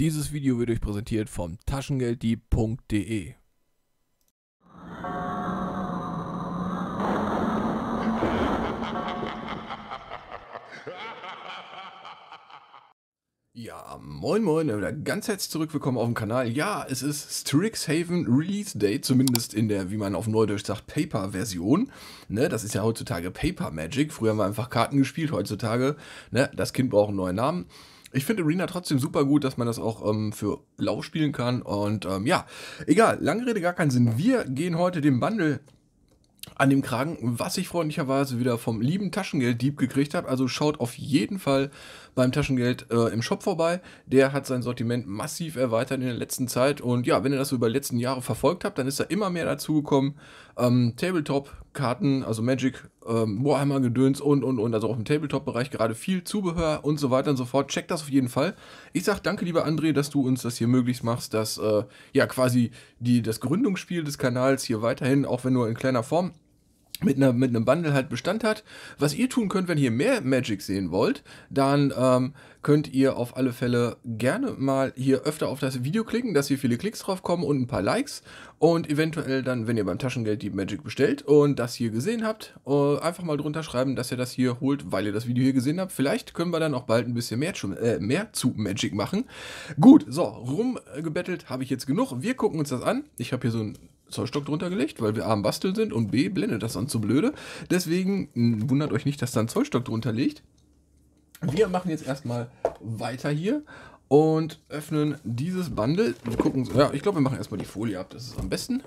Dieses Video wird euch präsentiert vom Taschengelddieb.de. Ja, moin moin, ganz herzlich zurück, willkommen auf dem Kanal. Ja, es ist Strixhaven Release Day, zumindest in der, wie man auf Neudeutsch sagt, Paper-Version. Ne, das ist ja heutzutage Paper Magic, früher haben wir einfach Karten gespielt, heutzutage, ne, das Kind braucht einen neuen Namen. Ich finde Arena trotzdem super gut, dass man das auch ähm, für Lauf spielen kann. Und ähm, ja, egal, lange Rede, gar keinen Sinn. Wir gehen heute dem Bundle an dem Kragen, was ich freundlicherweise wieder vom lieben taschengeld Taschengelddieb gekriegt habe. Also schaut auf jeden Fall beim Taschengeld äh, im Shop vorbei. Der hat sein Sortiment massiv erweitert in der letzten Zeit. Und ja, wenn ihr das so über die letzten Jahre verfolgt habt, dann ist da immer mehr dazugekommen. Ähm, Tabletop Karten, also Magic, ähm, Warhammer, Gedöns und, und, und, also auch im Tabletop-Bereich gerade viel Zubehör und so weiter und so fort. Check das auf jeden Fall. Ich sag danke, lieber André, dass du uns das hier möglich machst, dass äh, ja quasi die, das Gründungsspiel des Kanals hier weiterhin, auch wenn nur in kleiner Form, mit, einer, mit einem Bundle halt Bestand hat. Was ihr tun könnt, wenn ihr mehr Magic sehen wollt, dann ähm, könnt ihr auf alle Fälle gerne mal hier öfter auf das Video klicken, dass hier viele Klicks drauf kommen und ein paar Likes. Und eventuell dann, wenn ihr beim Taschengeld die Magic bestellt und das hier gesehen habt, äh, einfach mal drunter schreiben, dass ihr das hier holt, weil ihr das Video hier gesehen habt. Vielleicht können wir dann auch bald ein bisschen mehr, äh, mehr zu Magic machen. Gut, so, rumgebettelt habe ich jetzt genug. Wir gucken uns das an. Ich habe hier so ein Zollstock drunter gelegt, weil wir A am Basteln sind und B blendet das sonst so blöde. Deswegen wundert euch nicht, dass da ein Zollstock drunter liegt. Wir machen jetzt erstmal weiter hier und öffnen dieses Bundle. Wir gucken, ja, ich glaube, wir machen erstmal die Folie ab, das ist am besten.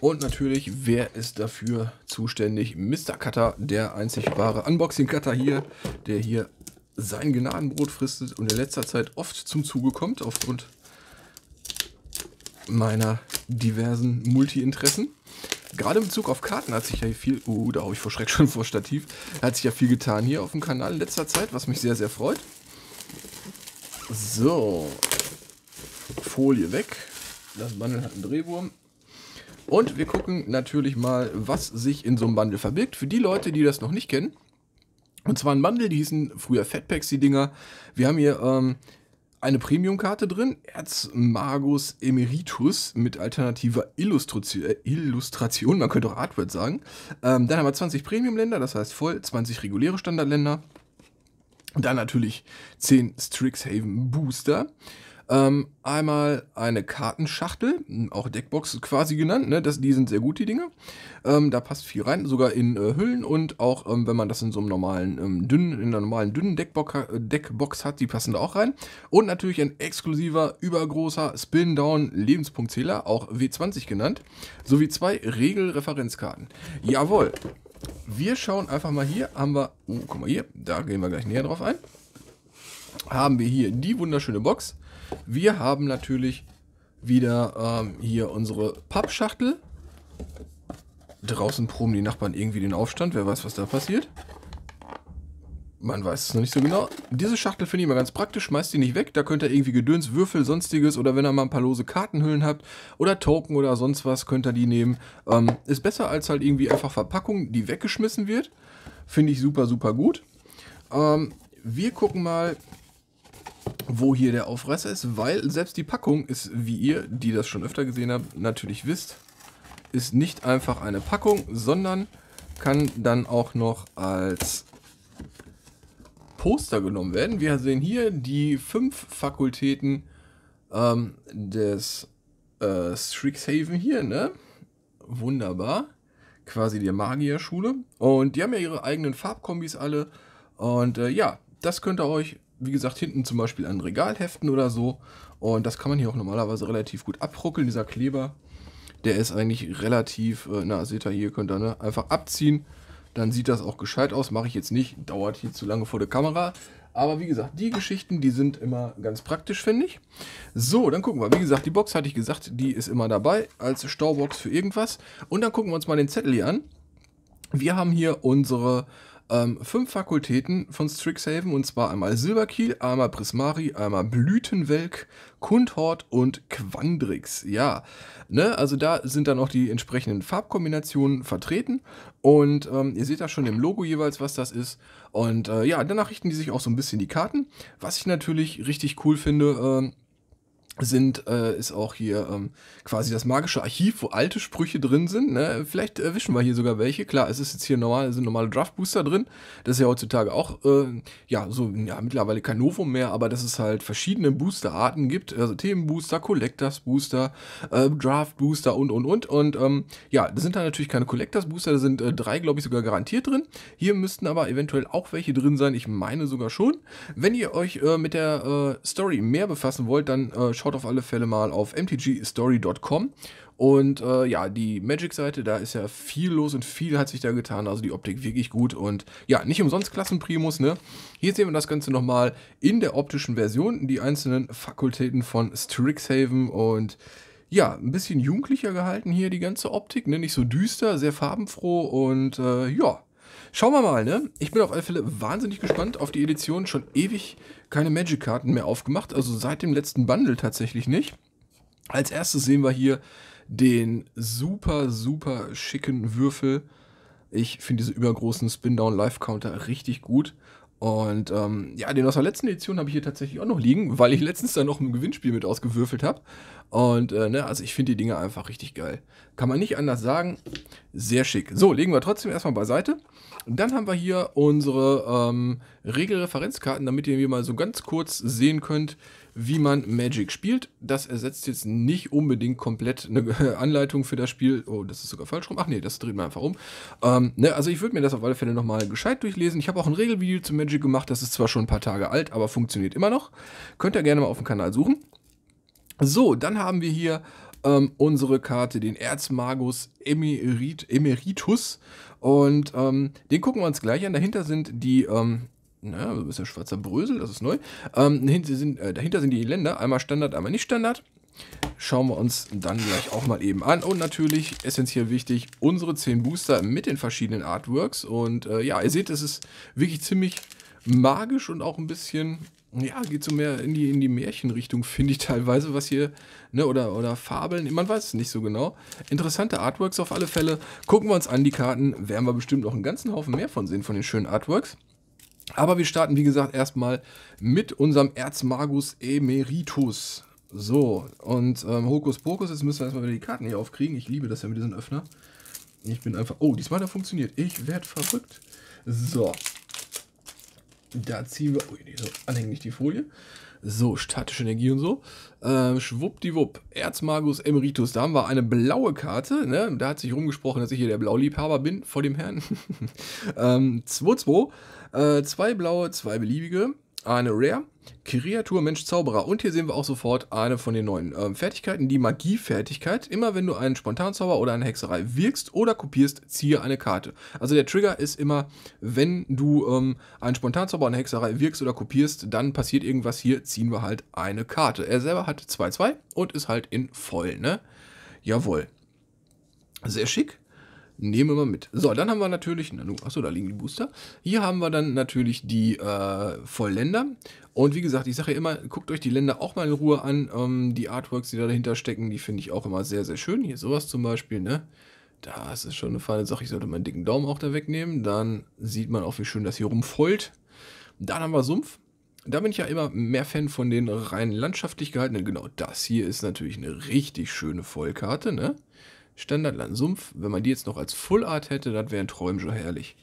Und natürlich, wer ist dafür zuständig? Mr. Cutter, der einzig wahre Unboxing-Cutter hier, der hier sein Gnadenbrot fristet und in letzter Zeit oft zum Zuge kommt, aufgrund meiner diversen Multi-Interessen. Gerade im Bezug auf Karten hat sich ja viel, oh, da habe ich vor Schreck schon vor Stativ, hat sich ja viel getan hier auf dem Kanal in letzter Zeit, was mich sehr, sehr freut. So, Folie weg. Das Bundle hat einen Drehwurm. Und wir gucken natürlich mal, was sich in so einem Bundle verbirgt. Für die Leute, die das noch nicht kennen, und zwar ein Bundle, die hießen früher Fatpacks, die Dinger. Wir haben hier ähm, eine Premium-Karte drin, Erzmagus Emeritus mit alternativer Illustration, äh, Illustration man könnte auch Artwork sagen. Ähm, dann haben wir 20 Premium-Länder, das heißt voll, 20 reguläre Standardländer. Dann natürlich 10 Strixhaven Booster. Ähm, einmal eine Kartenschachtel, hm, auch Deckbox quasi genannt. Ne? Das, die sind sehr gut, die Dinge. Ähm, da passt viel rein, sogar in äh, Hüllen und auch, ähm, wenn man das in so einem normalen, ähm, dünnen, in einer normalen dünnen Deckbox, äh, Deckbox hat, die passen da auch rein. Und natürlich ein exklusiver, übergroßer Spin-Down-Lebenspunktzähler, auch W20 genannt, sowie zwei Regelreferenzkarten. Jawohl. Wir schauen einfach mal hier, haben wir, oh, guck mal hier, da gehen wir gleich näher drauf ein haben wir hier die wunderschöne Box. Wir haben natürlich wieder ähm, hier unsere Pappschachtel. Draußen proben die Nachbarn irgendwie den Aufstand. Wer weiß, was da passiert. Man weiß es noch nicht so genau. Diese Schachtel finde ich immer ganz praktisch. Schmeißt die nicht weg. Da könnt ihr irgendwie Gedöns, Würfel, sonstiges oder wenn ihr mal ein paar lose Kartenhüllen habt oder Token oder sonst was, könnt ihr die nehmen. Ähm, ist besser als halt irgendwie einfach Verpackung, die weggeschmissen wird. Finde ich super, super gut. Ähm, wir gucken mal, wo hier der Aufreißer ist, weil selbst die Packung ist, wie ihr, die das schon öfter gesehen habt, natürlich wisst, ist nicht einfach eine Packung, sondern kann dann auch noch als Poster genommen werden. Wir sehen hier die fünf Fakultäten ähm, des äh, Strixhaven hier, ne? Wunderbar. Quasi die Magierschule. Und die haben ja ihre eigenen Farbkombis alle. Und äh, ja, das könnt ihr euch wie gesagt, hinten zum Beispiel an Regalheften oder so. Und das kann man hier auch normalerweise relativ gut abruckeln. Dieser Kleber, der ist eigentlich relativ, äh, na, seht ihr hier, könnt ihr ne, einfach abziehen. Dann sieht das auch gescheit aus. Mache ich jetzt nicht, dauert hier zu lange vor der Kamera. Aber wie gesagt, die Geschichten, die sind immer ganz praktisch, finde ich. So, dann gucken wir. Wie gesagt, die Box hatte ich gesagt, die ist immer dabei als Staubox für irgendwas. Und dann gucken wir uns mal den Zettel hier an. Wir haben hier unsere ähm, fünf Fakultäten von Strixhaven, und zwar einmal Silberkiel, einmal Prismari, einmal Blütenwelk, Kundhort und Quandrix. Ja, ne, also da sind dann auch die entsprechenden Farbkombinationen vertreten. Und ähm, ihr seht da schon im Logo jeweils, was das ist. Und äh, ja, danach richten die sich auch so ein bisschen die Karten. Was ich natürlich richtig cool finde, äh, sind, äh, ist auch hier ähm, quasi das magische Archiv, wo alte Sprüche drin sind. Ne? Vielleicht erwischen wir hier sogar welche. Klar, es ist jetzt hier normal, sind normale Draft-Booster drin. Das ist ja heutzutage auch, äh, ja, so, ja, mittlerweile kein Novum mehr, aber dass es halt verschiedene Booster-Arten gibt. Also Themenbooster, Collectors-Booster, äh, Draft-Booster und, und, und. Und ähm, ja, da sind da natürlich äh, keine Collectors-Booster, da sind drei, glaube ich, sogar garantiert drin. Hier müssten aber eventuell auch welche drin sein. Ich meine sogar schon. Wenn ihr euch äh, mit der äh, Story mehr befassen wollt, dann schaut schaut auf alle Fälle mal auf mtgstory.com. Und äh, ja, die Magic-Seite, da ist ja viel los und viel hat sich da getan. Also die Optik wirklich gut und ja, nicht umsonst Klassenprimus, ne? Hier sehen wir das Ganze nochmal in der optischen Version, die einzelnen Fakultäten von Strixhaven und ja, ein bisschen jugendlicher gehalten hier die ganze Optik, ne? Nicht so düster, sehr farbenfroh und äh, ja, Schauen wir mal, ne? Ich bin auf alle Fälle wahnsinnig gespannt auf die Edition. Schon ewig keine Magic-Karten mehr aufgemacht. Also seit dem letzten Bundle tatsächlich nicht. Als erstes sehen wir hier den super, super schicken Würfel. Ich finde diese übergroßen Spin-Down-Life-Counter richtig gut. Und ähm, ja, den aus der letzten Edition habe ich hier tatsächlich auch noch liegen, weil ich letztens da noch ein Gewinnspiel mit ausgewürfelt habe. Und äh, ne, also ich finde die Dinger einfach richtig geil. Kann man nicht anders sagen. Sehr schick. So, legen wir trotzdem erstmal beiseite. Und dann haben wir hier unsere ähm, Regelreferenzkarten, damit ihr mir mal so ganz kurz sehen könnt, wie man Magic spielt. Das ersetzt jetzt nicht unbedingt komplett eine Anleitung für das Spiel. Oh, das ist sogar falsch rum. Ach nee, das dreht man einfach um. Ähm, ne, also ich würde mir das auf alle Fälle nochmal gescheit durchlesen. Ich habe auch ein Regelvideo zu Magic gemacht. Das ist zwar schon ein paar Tage alt, aber funktioniert immer noch. Könnt ihr gerne mal auf dem Kanal suchen. So, dann haben wir hier ähm, unsere Karte, den Erzmagus Emerit, Emeritus. Und ähm, den gucken wir uns gleich an. Dahinter sind die ähm, na, so ein bisschen schwarzer Brösel, das ist neu. Ähm, dahinter, sind, äh, dahinter sind die Länder, einmal Standard, einmal nicht Standard. Schauen wir uns dann gleich auch mal eben an. Und natürlich, essentiell wichtig, unsere 10 Booster mit den verschiedenen Artworks. Und äh, ja, ihr seht, es ist wirklich ziemlich magisch und auch ein bisschen, ja, geht so mehr in die, in die Märchenrichtung, finde ich teilweise, was hier, ne, oder, oder Fabeln, man weiß es nicht so genau. Interessante Artworks auf alle Fälle. Gucken wir uns an die Karten, werden wir bestimmt noch einen ganzen Haufen mehr von sehen, von den schönen Artworks. Aber wir starten, wie gesagt, erstmal mit unserem Erzmagus Emeritus. So, und ähm, Hokus Pokus, jetzt müssen wir erstmal wieder die Karten hier aufkriegen. Ich liebe das ja mit diesem Öffner. Ich bin einfach... Oh, diesmal hat er funktioniert. Ich werde verrückt. So. Da ziehen wir... Ui, oh, nee, so anhänglich die Folie. So, statische Energie und so. Ähm, schwuppdiwupp, Erzmagus Emeritus. Da haben wir eine blaue Karte. Ne? Da hat sich rumgesprochen, dass ich hier der Blauliebhaber bin, vor dem Herrn. 2-2. ähm, Äh, zwei blaue, zwei beliebige eine Rare. Kreatur, Mensch, Zauberer. Und hier sehen wir auch sofort eine von den neuen ähm, Fertigkeiten, die Magie-Fertigkeit. Immer wenn du einen Spontanzauber oder eine Hexerei wirkst oder kopierst, ziehe eine Karte. Also der Trigger ist immer, wenn du ähm, einen Spontanzauber oder eine Hexerei wirkst oder kopierst, dann passiert irgendwas hier, ziehen wir halt eine Karte. Er selber hat 2-2 und ist halt in voll, ne? Jawohl. Sehr schick. Nehmen wir mal mit. So, dann haben wir natürlich, Nanu, achso, da liegen die Booster. Hier haben wir dann natürlich die äh, Vollländer. Und wie gesagt, ich sage ja immer, guckt euch die Länder auch mal in Ruhe an. Ähm, die Artworks, die da dahinter stecken, die finde ich auch immer sehr, sehr schön. Hier sowas zum Beispiel, ne? Das ist schon eine feine Sache. Ich sollte meinen dicken Daumen auch da wegnehmen. Dann sieht man auch, wie schön das hier rumfollt. Dann haben wir Sumpf. Da bin ich ja immer mehr Fan von den rein landschaftlich gehaltenen. Genau das hier ist natürlich eine richtig schöne Vollkarte, ne? Standardland Sumpf. Wenn man die jetzt noch als Full Art hätte, das wären Träume schon herrlich.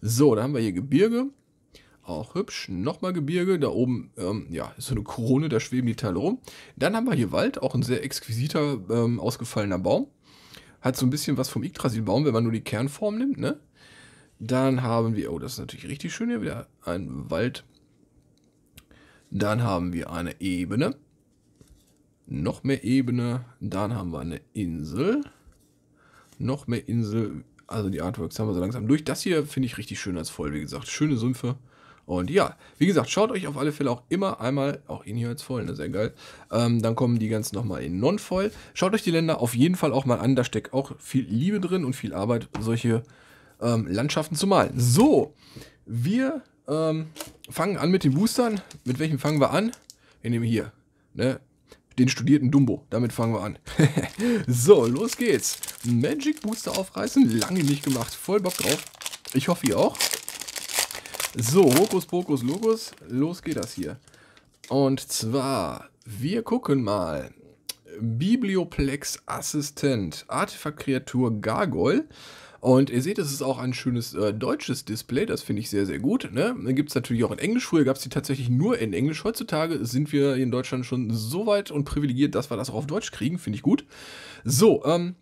So, da haben wir hier Gebirge. Auch hübsch. Nochmal Gebirge. Da oben ähm, ja, ist so eine Krone, da schweben die Teile rum. Dann haben wir hier Wald, auch ein sehr exquisiter, ähm, ausgefallener Baum. Hat so ein bisschen was vom Yggdrasil-Baum, wenn man nur die Kernform nimmt. Ne? Dann haben wir, oh, das ist natürlich richtig schön hier wieder, ein Wald. Dann haben wir eine Ebene. Noch mehr Ebene. Dann haben wir eine Insel noch mehr Insel. Also die Artworks haben wir so langsam durch. Das hier finde ich richtig schön als voll, wie gesagt. Schöne Sümpfe. Und ja, wie gesagt, schaut euch auf alle Fälle auch immer einmal, auch ihn hier als voll, ne, sehr geil. Ähm, dann kommen die ganzen nochmal in Non-Foil. Schaut euch die Länder auf jeden Fall auch mal an. Da steckt auch viel Liebe drin und viel Arbeit, solche ähm, Landschaften zu malen. So, wir ähm, fangen an mit den Boostern. Mit welchem fangen wir an? Wir nehmen hier, ne, den studierten Dumbo. Damit fangen wir an. so, los geht's. Magic Booster aufreißen. Lange nicht gemacht. Voll Bock drauf. Ich hoffe, ihr auch. So, Hokus Pokus Lokus. Los geht das hier. Und zwar, wir gucken mal. Biblioplex Assistent. Artefaktkreatur Gargoyle. Und ihr seht, es ist auch ein schönes äh, deutsches Display, das finde ich sehr, sehr gut. Ne? Dann gibt es natürlich auch in Englisch. Früher gab es die tatsächlich nur in Englisch. Heutzutage sind wir in Deutschland schon so weit und privilegiert, dass wir das auch auf Deutsch kriegen, finde ich gut. So, ähm,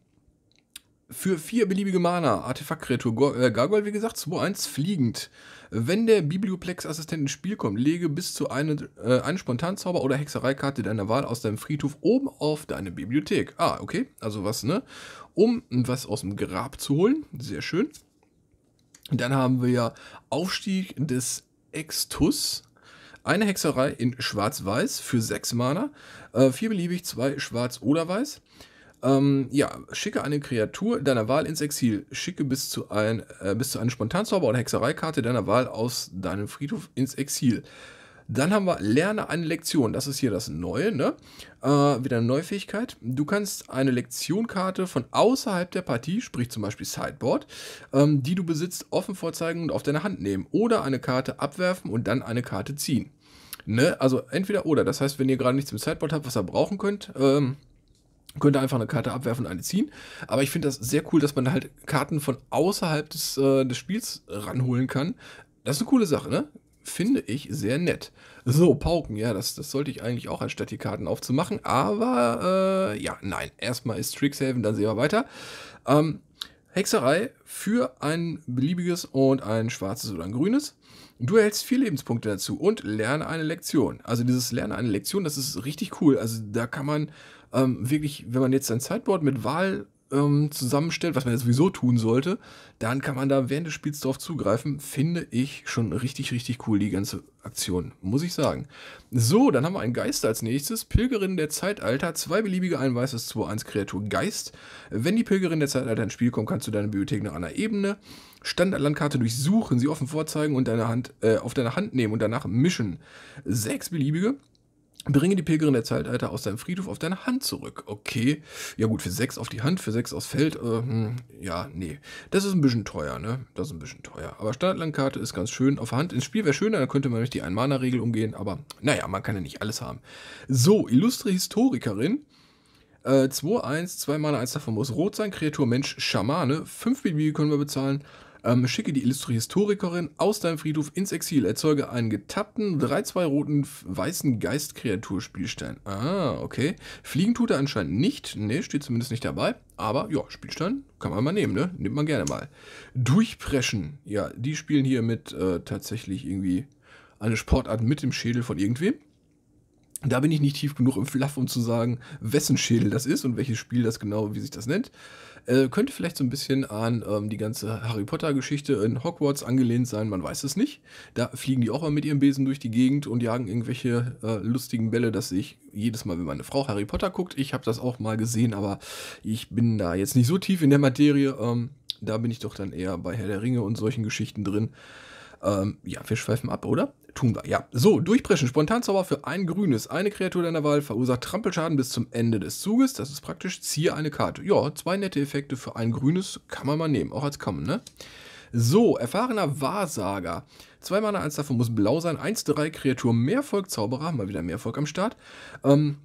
für vier beliebige Mana, Artefaktkreatur, äh, Gargoyle, wie gesagt, 2-1 fliegend. Wenn der Biblioplex-Assistent ins Spiel kommt, lege bis zu eine, äh, einen Spontanzauber oder Hexereikarte deiner Wahl aus deinem Friedhof oben auf deine Bibliothek. Ah, okay. Also was, ne? Um was aus dem Grab zu holen. Sehr schön. Dann haben wir ja Aufstieg des Extus. Eine Hexerei in Schwarz-Weiß für 6 Mana. Äh, vier beliebig, zwei Schwarz oder Weiß. Ähm, ja, schicke eine Kreatur deiner Wahl ins Exil. Schicke bis zu, ein, äh, bis zu einer Spontanzauber- oder Hexereikarte deiner Wahl aus deinem Friedhof ins Exil. Dann haben wir Lerne eine Lektion. Das ist hier das Neue, ne? Äh, wieder eine neue Fähigkeit. Du kannst eine Lektionkarte von außerhalb der Partie, sprich zum Beispiel Sideboard, ähm, die du besitzt, offen vorzeigen und auf deine Hand nehmen. Oder eine Karte abwerfen und dann eine Karte ziehen. Ne? Also entweder oder. Das heißt, wenn ihr gerade nichts im Sideboard habt, was ihr brauchen könnt, ähm, könnte einfach eine Karte abwerfen und eine ziehen. Aber ich finde das sehr cool, dass man halt Karten von außerhalb des, äh, des Spiels ranholen kann. Das ist eine coole Sache, ne? Finde ich sehr nett. So, Pauken, ja, das, das sollte ich eigentlich auch, anstatt die Karten aufzumachen. Aber, äh, ja, nein. Erstmal ist Trickshaven, dann sehen wir weiter. Ähm, Hexerei für ein beliebiges und ein schwarzes oder ein grünes. Du erhältst vier Lebenspunkte dazu und lerne eine Lektion. Also dieses Lerne eine Lektion, das ist richtig cool. Also da kann man ähm, wirklich, wenn man jetzt ein Sideboard mit Wahl ähm, zusammenstellt, was man ja sowieso tun sollte, dann kann man da während des Spiels drauf zugreifen. Finde ich schon richtig, richtig cool, die ganze Aktion, muss ich sagen. So, dann haben wir einen Geist als nächstes. Pilgerin der Zeitalter, zwei beliebige, ein weißes, 2 1 Kreatur Geist. Wenn die Pilgerin der Zeitalter ins Spiel kommt, kannst du deine Bibliothek nach einer Ebene Standardlandkarte durchsuchen, sie offen vorzeigen und deine Hand, äh, auf deine Hand nehmen und danach mischen. Sechs beliebige. Bringe die Pilgerin der Zeitalter aus deinem Friedhof auf deine Hand zurück. Okay. Ja gut, für sechs auf die Hand, für sechs aufs Feld. Äh, hm, ja, nee. Das ist ein bisschen teuer, ne? Das ist ein bisschen teuer. Aber Standardlandkarte ist ganz schön. Auf der Hand ins Spiel wäre schöner, dann könnte man nämlich die Ein-Mana-Regel umgehen. Aber naja, man kann ja nicht alles haben. So, illustre Historikerin. 2-1, äh, 2 Mana, 1 davon muss rot sein. Kreatur, Mensch, Schamane. 5 BB können wir bezahlen. Ähm, schicke die illustre Historikerin aus deinem Friedhof ins Exil. Erzeuge einen getappten 3-2-roten weißen Geistkreatur-Spielstein. Ah, okay. Fliegen tut er anscheinend nicht. Ne, steht zumindest nicht dabei. Aber ja, Spielstein kann man mal nehmen, ne? Nimmt man gerne mal. Durchpreschen. Ja, die spielen hier mit äh, tatsächlich irgendwie eine Sportart mit dem Schädel von irgendwem. Da bin ich nicht tief genug im Fluff, um zu sagen, wessen Schädel das ist und welches Spiel das genau, wie sich das nennt. Äh, könnte vielleicht so ein bisschen an ähm, die ganze Harry Potter-Geschichte in Hogwarts angelehnt sein, man weiß es nicht. Da fliegen die auch mal mit ihrem Besen durch die Gegend und jagen irgendwelche äh, lustigen Bälle, dass ich jedes Mal, wenn meine Frau Harry Potter guckt, ich habe das auch mal gesehen, aber ich bin da jetzt nicht so tief in der Materie. Ähm, da bin ich doch dann eher bei Herr der Ringe und solchen Geschichten drin. Ähm, ja, wir schweifen ab, oder? Tun wir, ja. So, durchbrechen. Spontanzauber für ein grünes. Eine Kreatur deiner Wahl verursacht Trampelschaden bis zum Ende des Zuges. Das ist praktisch. Ziehe eine Karte. Ja, zwei nette Effekte für ein grünes. Kann man mal nehmen. Auch als kommen, ne? So, erfahrener Wahrsager. Zwei Mana, eins davon muss blau sein. Eins, drei Kreatur, Volk, Zauberer. Mal wieder mehr Volk am Start. Ähm,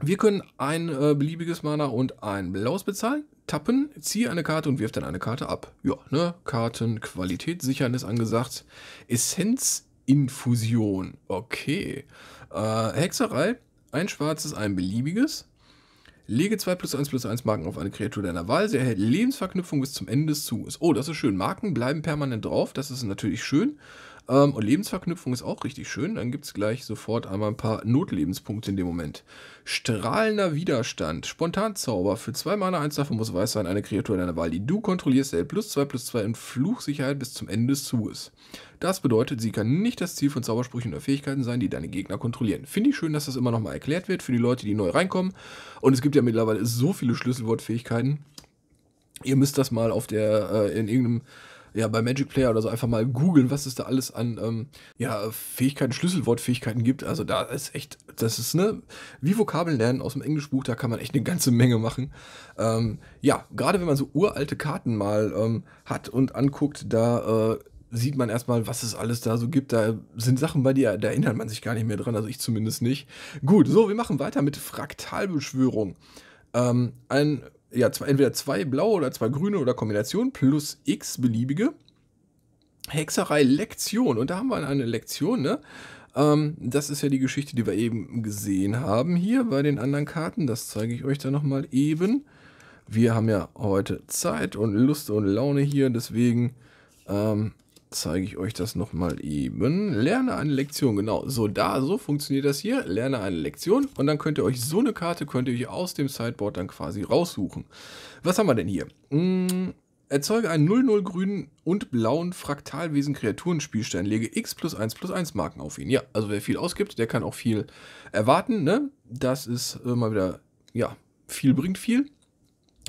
wir können ein äh, beliebiges Mana und ein blaues bezahlen tappen, ziehe eine Karte und wirf dann eine Karte ab. Ja, ne? Kartenqualität sichern ist angesagt. Essenzinfusion. Okay. Äh, Hexerei. Ein schwarzes, ein beliebiges. Lege 2 plus 1 plus 1 Marken auf eine Kreatur deiner Wahl. Sie erhält Lebensverknüpfung bis zum Ende des Zuges. Oh, das ist schön. Marken bleiben permanent drauf. Das ist natürlich schön. Ähm, und Lebensverknüpfung ist auch richtig schön. Dann gibt es gleich sofort einmal ein paar Notlebenspunkte in dem Moment. Strahlender Widerstand. Spontanzauber. Für zwei Mana, eins davon muss weiß sein, eine Kreatur deiner Wahl, die du kontrollierst, erhält plus zwei plus zwei in Fluchsicherheit bis zum Ende des Zuges. Das bedeutet, sie kann nicht das Ziel von Zaubersprüchen oder Fähigkeiten sein, die deine Gegner kontrollieren. Finde ich schön, dass das immer nochmal erklärt wird für die Leute, die neu reinkommen. Und es gibt ja mittlerweile so viele Schlüsselwortfähigkeiten. Ihr müsst das mal auf der, äh, in irgendeinem ja, bei Magic Player oder so einfach mal googeln, was es da alles an ähm, ja, Fähigkeiten, Schlüsselwortfähigkeiten gibt. Also da ist echt, das ist ne, wie Vokabeln lernen aus dem Englischbuch, da kann man echt eine ganze Menge machen. Ähm, ja, gerade wenn man so uralte Karten mal ähm, hat und anguckt, da äh, sieht man erstmal, was es alles da so gibt. Da sind Sachen bei dir, da erinnert man sich gar nicht mehr dran, also ich zumindest nicht. Gut, so, wir machen weiter mit Fraktalbeschwörung. Ähm, ein ja, zwei, entweder zwei blaue oder zwei grüne oder Kombination plus x beliebige. Hexerei Lektion. Und da haben wir eine Lektion, ne? Ähm, das ist ja die Geschichte, die wir eben gesehen haben hier bei den anderen Karten. Das zeige ich euch dann nochmal eben. Wir haben ja heute Zeit und Lust und Laune hier, deswegen ähm, zeige ich euch das nochmal eben. Lerne eine Lektion, genau. So, da, so funktioniert das hier. Lerne eine Lektion und dann könnt ihr euch so eine Karte, könnt ihr euch aus dem Sideboard dann quasi raussuchen. Was haben wir denn hier? Hm, erzeuge einen 0-0 grünen und blauen Fraktalwesen-Kreaturenspielstein. Lege X plus 1 plus 1 Marken auf ihn. Ja, also wer viel ausgibt, der kann auch viel erwarten, ne? Das ist immer wieder, ja, viel bringt viel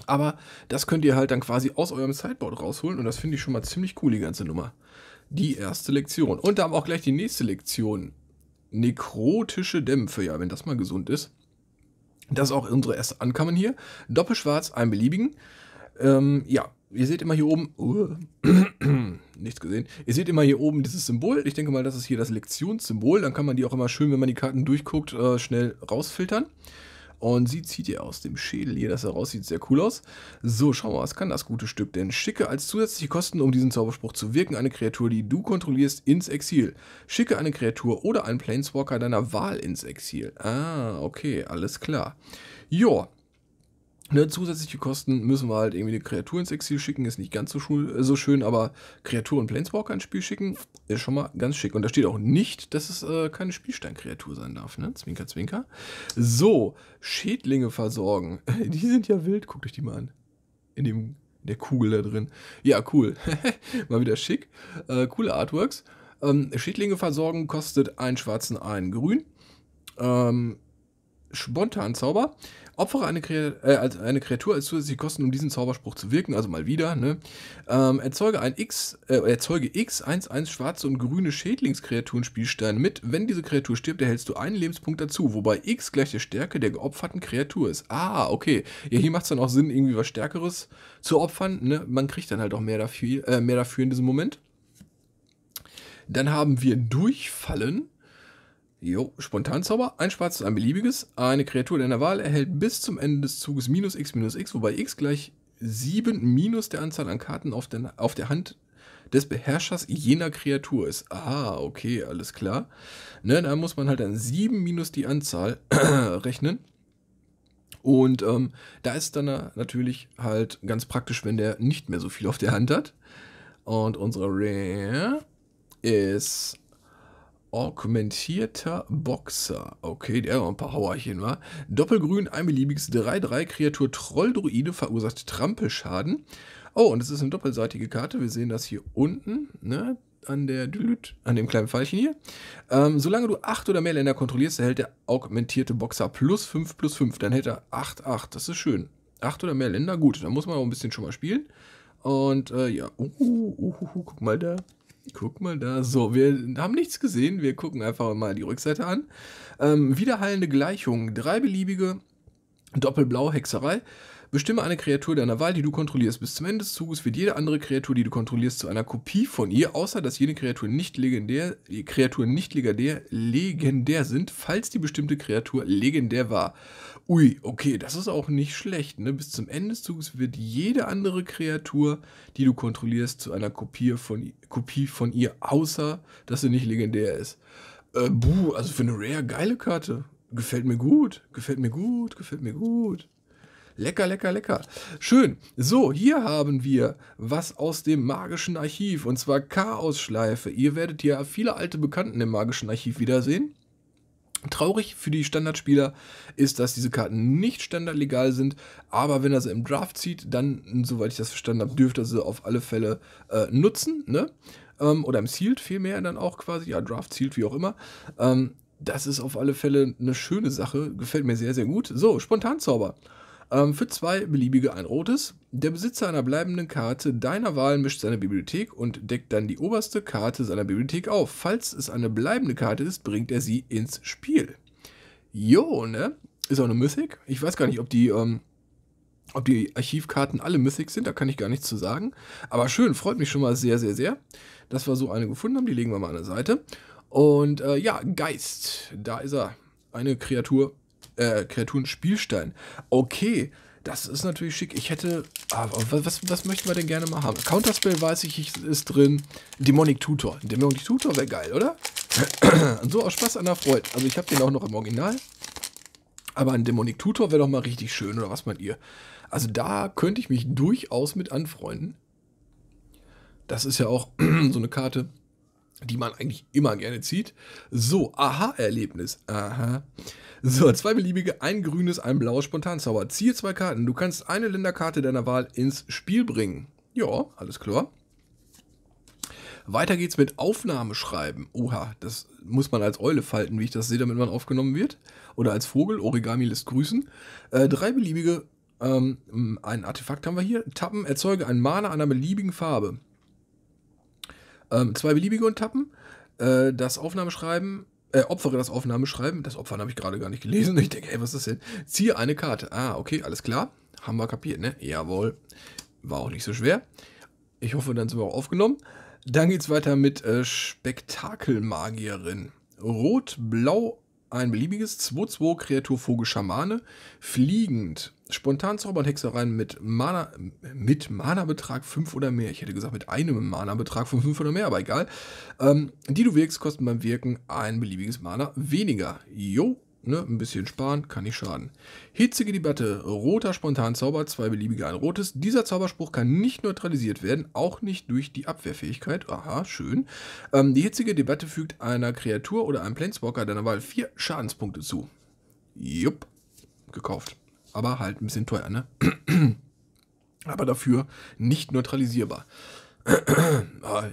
aber das könnt ihr halt dann quasi aus eurem Sideboard rausholen und das finde ich schon mal ziemlich cool, die ganze Nummer. Die erste Lektion. Und da haben wir auch gleich die nächste Lektion. Nekrotische Dämpfe, ja, wenn das mal gesund ist. Das ist auch unsere erste Ankammern hier. Doppelschwarz, einen beliebigen. Ähm, ja, ihr seht immer hier oben, uh, nichts gesehen, ihr seht immer hier oben dieses Symbol. Ich denke mal, das ist hier das Lektionssymbol. Dann kann man die auch immer schön, wenn man die Karten durchguckt, äh, schnell rausfiltern. Und sie zieht ihr aus dem Schädel hier das heraus, sieht sehr cool aus. So, schauen wir mal, was kann das gute Stück denn? Schicke als zusätzliche Kosten, um diesen Zauberspruch zu wirken, eine Kreatur, die du kontrollierst, ins Exil. Schicke eine Kreatur oder einen Planeswalker deiner Wahl ins Exil. Ah, okay, alles klar. Joa, Ne, zusätzliche Kosten müssen wir halt irgendwie eine Kreatur ins Exil schicken, ist nicht ganz so, schul äh, so schön, aber Kreatur und Planeswalker ins Spiel schicken, ist schon mal ganz schick. Und da steht auch nicht, dass es äh, keine Spielsteinkreatur sein darf, ne? Zwinker, zwinker. So, Schädlinge versorgen. Die sind ja wild, guckt euch die mal an. In dem, in der Kugel da drin. Ja, cool. mal wieder schick. Äh, coole Artworks. Ähm, Schädlinge versorgen kostet einen schwarzen, einen grün. Ähm, Zauber. Opfere eine, Kreatur, äh, eine Kreatur als zusätzliche Kosten, um diesen Zauberspruch zu wirken, also mal wieder. Ne? Ähm, erzeuge ein X, äh, erzeuge X11 schwarze und grüne Schädlingskreaturen Spielsteine mit. Wenn diese Kreatur stirbt, erhältst du einen Lebenspunkt dazu, wobei X gleich der Stärke der geopferten Kreatur ist. Ah, okay. Ja, hier macht es dann auch Sinn, irgendwie was Stärkeres zu opfern. Ne? Man kriegt dann halt auch mehr dafür, äh, mehr dafür in diesem Moment. Dann haben wir Durchfallen. Jo, Spontanzauber, ein schwarzes, ein beliebiges. Eine Kreatur deiner Wahl erhält bis zum Ende des Zuges minus x minus x, wobei x gleich 7 minus der Anzahl an Karten auf der, auf der Hand des Beherrschers jener Kreatur ist. Ah, okay, alles klar. Ne, da muss man halt dann 7 minus die Anzahl rechnen. Und ähm, da ist dann natürlich halt ganz praktisch, wenn der nicht mehr so viel auf der Hand hat. Und unsere Rare ist Augmentierter Boxer. Okay, der hat ein paar Hauerchen, war. Doppelgrün, ein beliebiges 3-3, Kreatur Trolldruide, verursacht Trampelschaden. Oh, und es ist eine doppelseitige Karte. Wir sehen das hier unten, ne? An der an dem kleinen Pfeilchen hier. Ähm, solange du 8 oder mehr Länder kontrollierst, erhält der augmentierte Boxer plus 5 plus 5. Dann hält er 8, 8. Das ist schön. 8 oder mehr Länder, gut. Da muss man auch ein bisschen schon mal spielen. Und äh, ja, uh, uh, uh, uh, guck mal da. Guck mal da. So, wir haben nichts gesehen. Wir gucken einfach mal die Rückseite an. Ähm, wiederheilende Gleichung. Drei beliebige Doppelblau Hexerei. Bestimme eine Kreatur deiner Wahl, die du kontrollierst. Bis zum Ende des Zuges wird jede andere Kreatur, die du kontrollierst, zu einer Kopie von ihr, außer dass jene Kreaturen nicht legendär, Kreaturen nicht legendär, legendär sind, falls die bestimmte Kreatur legendär war. Ui, okay, das ist auch nicht schlecht. Ne? Bis zum Ende des Zuges wird jede andere Kreatur, die du kontrollierst, zu einer Kopie von, Kopie von ihr, außer dass sie nicht legendär ist. Äh, buh, also für eine Rare geile Karte. Gefällt mir gut, gefällt mir gut, gefällt mir gut. Lecker, lecker, lecker. Schön. So, hier haben wir was aus dem magischen Archiv und zwar Chaos-Schleife. Ihr werdet ja viele alte Bekannten im magischen Archiv wiedersehen. Traurig für die Standardspieler ist, dass diese Karten nicht standardlegal sind, aber wenn er sie im Draft zieht, dann, soweit ich das verstanden habe, dürfte er sie auf alle Fälle äh, nutzen, ne? Ähm, oder im Sealed vielmehr dann auch quasi, ja, Draft, Sealed, wie auch immer. Ähm, das ist auf alle Fälle eine schöne Sache, gefällt mir sehr, sehr gut. So, Spontanzauber. Ähm, für zwei beliebige ein rotes. Der Besitzer einer bleibenden Karte deiner Wahl mischt seine Bibliothek und deckt dann die oberste Karte seiner Bibliothek auf. Falls es eine bleibende Karte ist, bringt er sie ins Spiel. Jo, ne? Ist auch eine Mythic. Ich weiß gar nicht, ob die, ähm, ob die Archivkarten alle Mythic sind, da kann ich gar nichts zu sagen. Aber schön, freut mich schon mal sehr, sehr, sehr, dass wir so eine gefunden haben. Die legen wir mal an der Seite. Und äh, ja, Geist, da ist er. Eine Kreatur äh, Kreaturen Spielstein. Okay, das ist natürlich schick. Ich hätte. Ah, was, was möchten wir denn gerne mal haben? Counterspell weiß ich, ich ist drin. Demonic Tutor. Demonic Tutor wäre geil, oder? so aus Spaß an der Freude. Also ich habe den auch noch im Original. Aber ein Dämonik Tutor wäre doch mal richtig schön, oder was meint ihr? Also da könnte ich mich durchaus mit anfreunden. Das ist ja auch so eine Karte, die man eigentlich immer gerne zieht. So, Aha-Erlebnis. Aha. -Erlebnis. aha. So, zwei beliebige, ein grünes, ein blaues Spontanzauber. Ziehe zwei Karten. Du kannst eine Länderkarte deiner Wahl ins Spiel bringen. Ja, alles klar. Weiter geht's mit Aufnahmeschreiben. Oha, das muss man als Eule falten, wie ich das sehe, damit man aufgenommen wird. Oder als Vogel. Origami lässt grüßen. Äh, drei beliebige, ähm, ein Artefakt haben wir hier. Tappen, erzeuge ein Mana einer beliebigen Farbe. Ähm, zwei beliebige und Tappen. Äh, das Aufnahmeschreiben äh, opfere das Aufnahmeschreiben. Das Opfern habe ich gerade gar nicht gelesen. Ich denke, ey, was ist das denn? Ziehe eine Karte. Ah, okay, alles klar. Haben wir kapiert, ne? Jawohl. War auch nicht so schwer. Ich hoffe, dann sind wir auch aufgenommen. Dann geht's weiter mit äh, Spektakelmagierin. Rot, blau, ein beliebiges 2-2 Kreatur Vogel Schamane. Fliegend. Spontanzauber und Hexereien mit Mana, mit Mana-Betrag 5 oder mehr. Ich hätte gesagt, mit einem Mana-Betrag von 5 oder mehr, aber egal. Ähm, die du wirkst, kosten beim Wirken ein beliebiges Mana weniger. Jo, ne, ein bisschen sparen, kann nicht schaden. Hitzige Debatte, roter Spontanzauber, zwei beliebige, ein rotes. Dieser Zauberspruch kann nicht neutralisiert werden, auch nicht durch die Abwehrfähigkeit. Aha, schön. Ähm, die hitzige Debatte fügt einer Kreatur oder einem Planeswalker deiner Wahl 4 Schadenspunkte zu. Jupp, gekauft aber halt ein bisschen teuer, ne? aber dafür nicht neutralisierbar. Ah,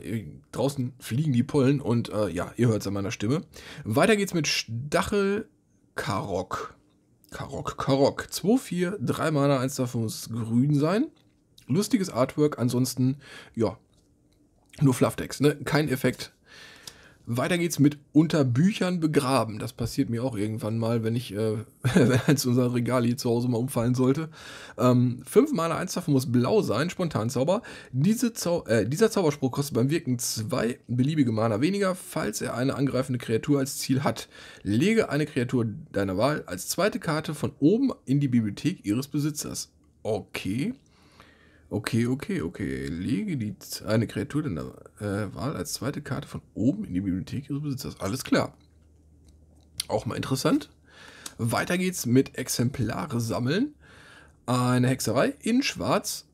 draußen fliegen die Pollen und äh, ja, ihr hört es an meiner Stimme. Weiter geht's mit Stachel Karok. Karok, Karok. 2, 4, 3 Mana, 1 davon muss grün sein. Lustiges Artwork, ansonsten, ja, nur Flufftext, ne? Kein Effekt, weiter geht's mit unter Büchern begraben. Das passiert mir auch irgendwann mal, wenn ich, äh, wenn unser Regal hier zu Hause mal umfallen sollte. Ähm, fünf Mana eins davon muss blau sein, Spontanzauber. Diese Zau äh, dieser Zauberspruch kostet beim Wirken zwei beliebige Mana weniger, falls er eine angreifende Kreatur als Ziel hat. Lege eine Kreatur deiner Wahl als zweite Karte von oben in die Bibliothek ihres Besitzers. Okay. Okay, okay, okay. Lege die, eine Kreatur deiner äh, Wahl als zweite Karte von oben in die Bibliothek ihres Besitzers. Alles klar. Auch mal interessant. Weiter geht's mit Exemplare sammeln. Eine Hexerei in Schwarz.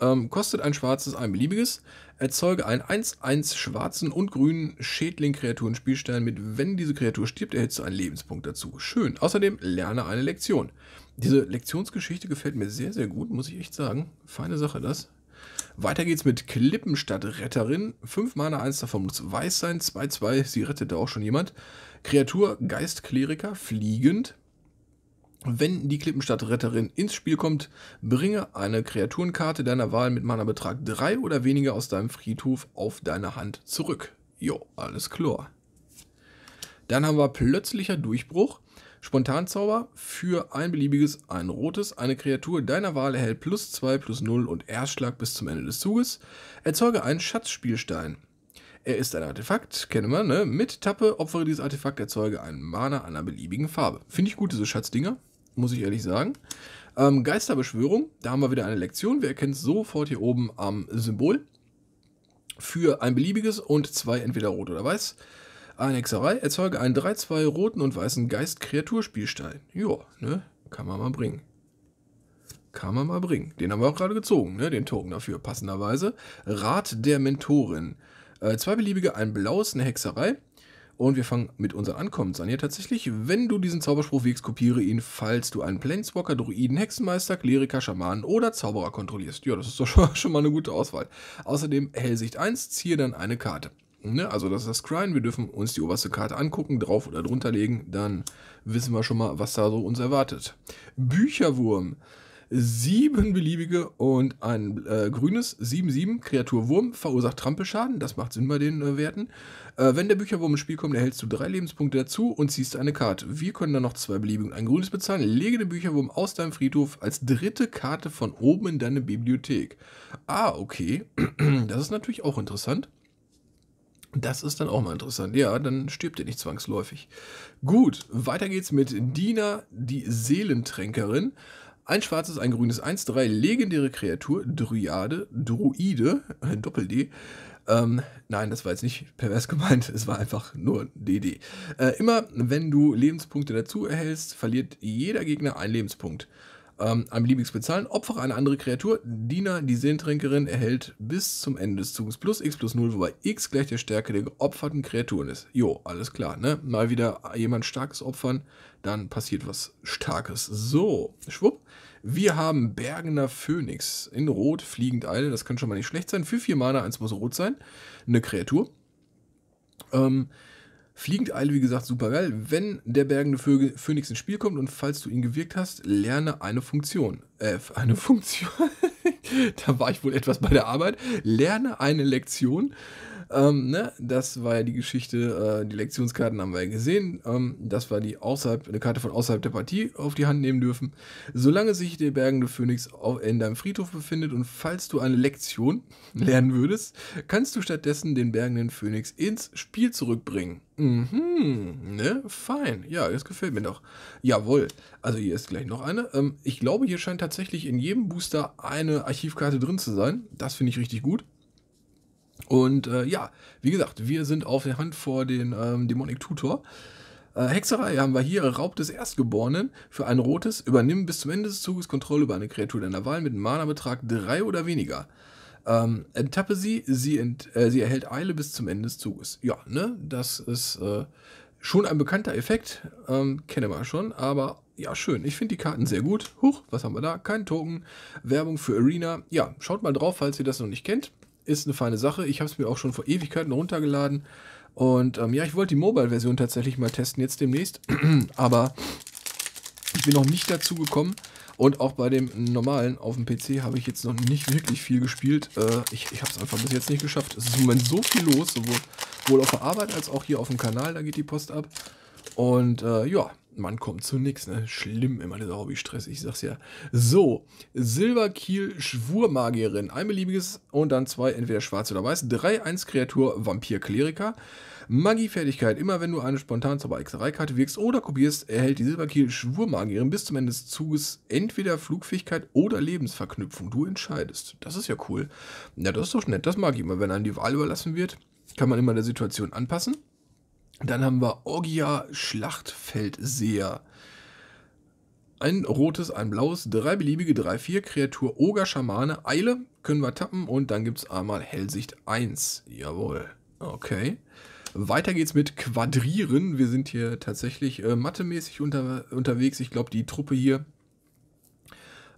Ähm, kostet ein schwarzes, ein beliebiges. Erzeuge einen 1-1 schwarzen und grünen Schädling-Kreaturen-Spielstein mit. Wenn diese Kreatur stirbt, erhältst du einen Lebenspunkt dazu. Schön. Außerdem lerne eine Lektion. Diese Lektionsgeschichte gefällt mir sehr, sehr gut, muss ich echt sagen. Feine Sache das. Weiter geht's mit Klippenstadt Retterin. Fünf Mana, eins davon muss weiß sein. 2-2, sie rettet da auch schon jemand. Kreatur, Geist, Kleriker, fliegend. Wenn die Klippenstadt Retterin ins Spiel kommt, bringe eine Kreaturenkarte deiner Wahl mit Mana-Betrag 3 oder weniger aus deinem Friedhof auf deine Hand zurück. Jo, alles klar. Dann haben wir plötzlicher Durchbruch. Spontanzauber für ein beliebiges, ein rotes, eine Kreatur deiner Wahl erhält plus 2 plus 0 und Erstschlag bis zum Ende des Zuges. Erzeuge einen Schatzspielstein. Er ist ein Artefakt, kennen wir, ne? Mit Tappe opfere dieses Artefakt, erzeuge einen Mana einer beliebigen Farbe. Finde ich gut, diese Schatzdinger, muss ich ehrlich sagen. Ähm, Geisterbeschwörung, da haben wir wieder eine Lektion. Wir erkennen es sofort hier oben am Symbol. Für ein beliebiges und zwei entweder rot oder weiß. Eine Hexerei, erzeuge einen 3-2 roten und weißen Geist-Kreaturspielstein. Joa, ne? Kann man mal bringen. Kann man mal bringen. Den haben wir auch gerade gezogen, ne? Den Token dafür, passenderweise. Rat der Mentorin. Äh, zwei beliebige, ein blaues, eine Hexerei. Und wir fangen mit unserem Ankommen an hier tatsächlich. Wenn du diesen Zauberspruch wirkst, kopiere ihn, falls du einen Planeswalker, Druiden, Hexenmeister, Kleriker, Schamanen oder Zauberer kontrollierst. Ja, das ist doch schon mal eine gute Auswahl. Außerdem Hellsicht 1, ziehe dann eine Karte. Ne? Also das ist das Crime. Wir dürfen uns die oberste Karte angucken, drauf oder drunter legen. Dann wissen wir schon mal, was da so uns erwartet. Bücherwurm. Sieben beliebige und ein äh, grünes 7-7 Kreaturwurm verursacht Trampelschaden. Das macht Sinn bei den äh, Werten. Äh, wenn der Bücherwurm ins Spiel kommt, erhältst du drei Lebenspunkte dazu und ziehst eine Karte. Wir können dann noch zwei beliebige und ein grünes bezahlen. Lege den Bücherwurm aus deinem Friedhof als dritte Karte von oben in deine Bibliothek. Ah, okay. das ist natürlich auch interessant. Das ist dann auch mal interessant. Ja, dann stirbt ihr nicht zwangsläufig. Gut, weiter geht's mit Dina, die Seelentränkerin. Ein schwarzes, ein grünes, 1-3, legendäre Kreatur, Dryade, Druide, Doppel-D. Ähm, nein, das war jetzt nicht pervers gemeint, es war einfach nur DD. Äh, immer wenn du Lebenspunkte dazu erhältst, verliert jeder Gegner einen Lebenspunkt. Ähm, am liebigsten bezahlen. Opfer eine andere Kreatur. Diener, die Seelentrinkerin, erhält bis zum Ende des Zuges plus x plus 0, wobei x gleich der Stärke der geopferten Kreaturen ist. Jo, alles klar, ne? Mal wieder jemand Starkes opfern, dann passiert was Starkes. So, schwupp. Wir haben Bergener Phönix in Rot, fliegend Eile. Das kann schon mal nicht schlecht sein. Für vier Mana, eins muss rot sein. Eine Kreatur. Ähm, Fliegendeile, wie gesagt, super geil. Wenn der bergende Phönix ins Spiel kommt und falls du ihn gewirkt hast, lerne eine Funktion. Äh, eine Funktion. da war ich wohl etwas bei der Arbeit. Lerne eine Lektion. Ähm, ne? Das war ja die Geschichte, äh, die Lektionskarten haben wir ja gesehen. Ähm, das war die außerhalb, eine Karte von außerhalb der Partie auf die Hand nehmen dürfen. Solange sich der bergende Phönix auf, in deinem Friedhof befindet und falls du eine Lektion mhm. lernen würdest, kannst du stattdessen den bergenden Phönix ins Spiel zurückbringen. Mhm, ne? Fein. Ja, das gefällt mir doch. Jawohl. Also hier ist gleich noch eine. Ähm, ich glaube, hier scheint tatsächlich in jedem Booster eine Archivkarte drin zu sein. Das finde ich richtig gut. Und äh, ja, wie gesagt, wir sind auf der Hand vor den ähm, Demonic Tutor. Äh, Hexerei haben wir hier Raub des Erstgeborenen für ein rotes, übernimm bis zum Ende des Zuges Kontrolle über eine Kreatur deiner Wahl mit einem Mana-Betrag 3 oder weniger. Ähm, enttappe sie, sie, ent, äh, sie, erhält Eile bis zum Ende des Zuges. Ja, ne, das ist äh, schon ein bekannter Effekt, ähm, kenne man schon, aber ja, schön. Ich finde die Karten sehr gut. Huch, was haben wir da? Kein Token. Werbung für Arena. Ja, schaut mal drauf, falls ihr das noch nicht kennt ist eine feine Sache. Ich habe es mir auch schon vor Ewigkeiten runtergeladen. Und ähm, ja, ich wollte die Mobile-Version tatsächlich mal testen, jetzt demnächst. Aber ich bin noch nicht dazu gekommen. Und auch bei dem normalen auf dem PC habe ich jetzt noch nicht wirklich viel gespielt. Äh, ich, ich habe es einfach bis jetzt nicht geschafft. Es ist im Moment so viel los, sowohl auf der Arbeit als auch hier auf dem Kanal. Da geht die Post ab. Und äh, ja, man kommt zu nichts. Ne? Schlimm immer dieser Hobbystress, ich sag's ja. So, Silberkiel Schwurmagierin, ein beliebiges und dann zwei, entweder schwarz oder weiß. 3-1 Kreatur Vampir Kleriker. Magiefertigkeit. immer wenn du eine spontan Zauberhexerei-Karte wirkst oder kopierst, erhält die Silberkiel Schwurmagierin bis zum Ende des Zuges entweder Flugfähigkeit oder Lebensverknüpfung. Du entscheidest. Das ist ja cool. ja, das ist doch nett, das mag ich immer, wenn einem die Wahl überlassen wird. Kann man immer der Situation anpassen. Dann haben wir Orgia Schlachtfeldseher. Ein rotes, ein blaues, drei beliebige, drei, vier Kreatur, Oger, Schamane, Eile können wir tappen und dann gibt es einmal Hellsicht 1. Jawohl. Okay. Weiter geht's mit Quadrieren. Wir sind hier tatsächlich äh, mathemäßig unter, unterwegs. Ich glaube, die Truppe hier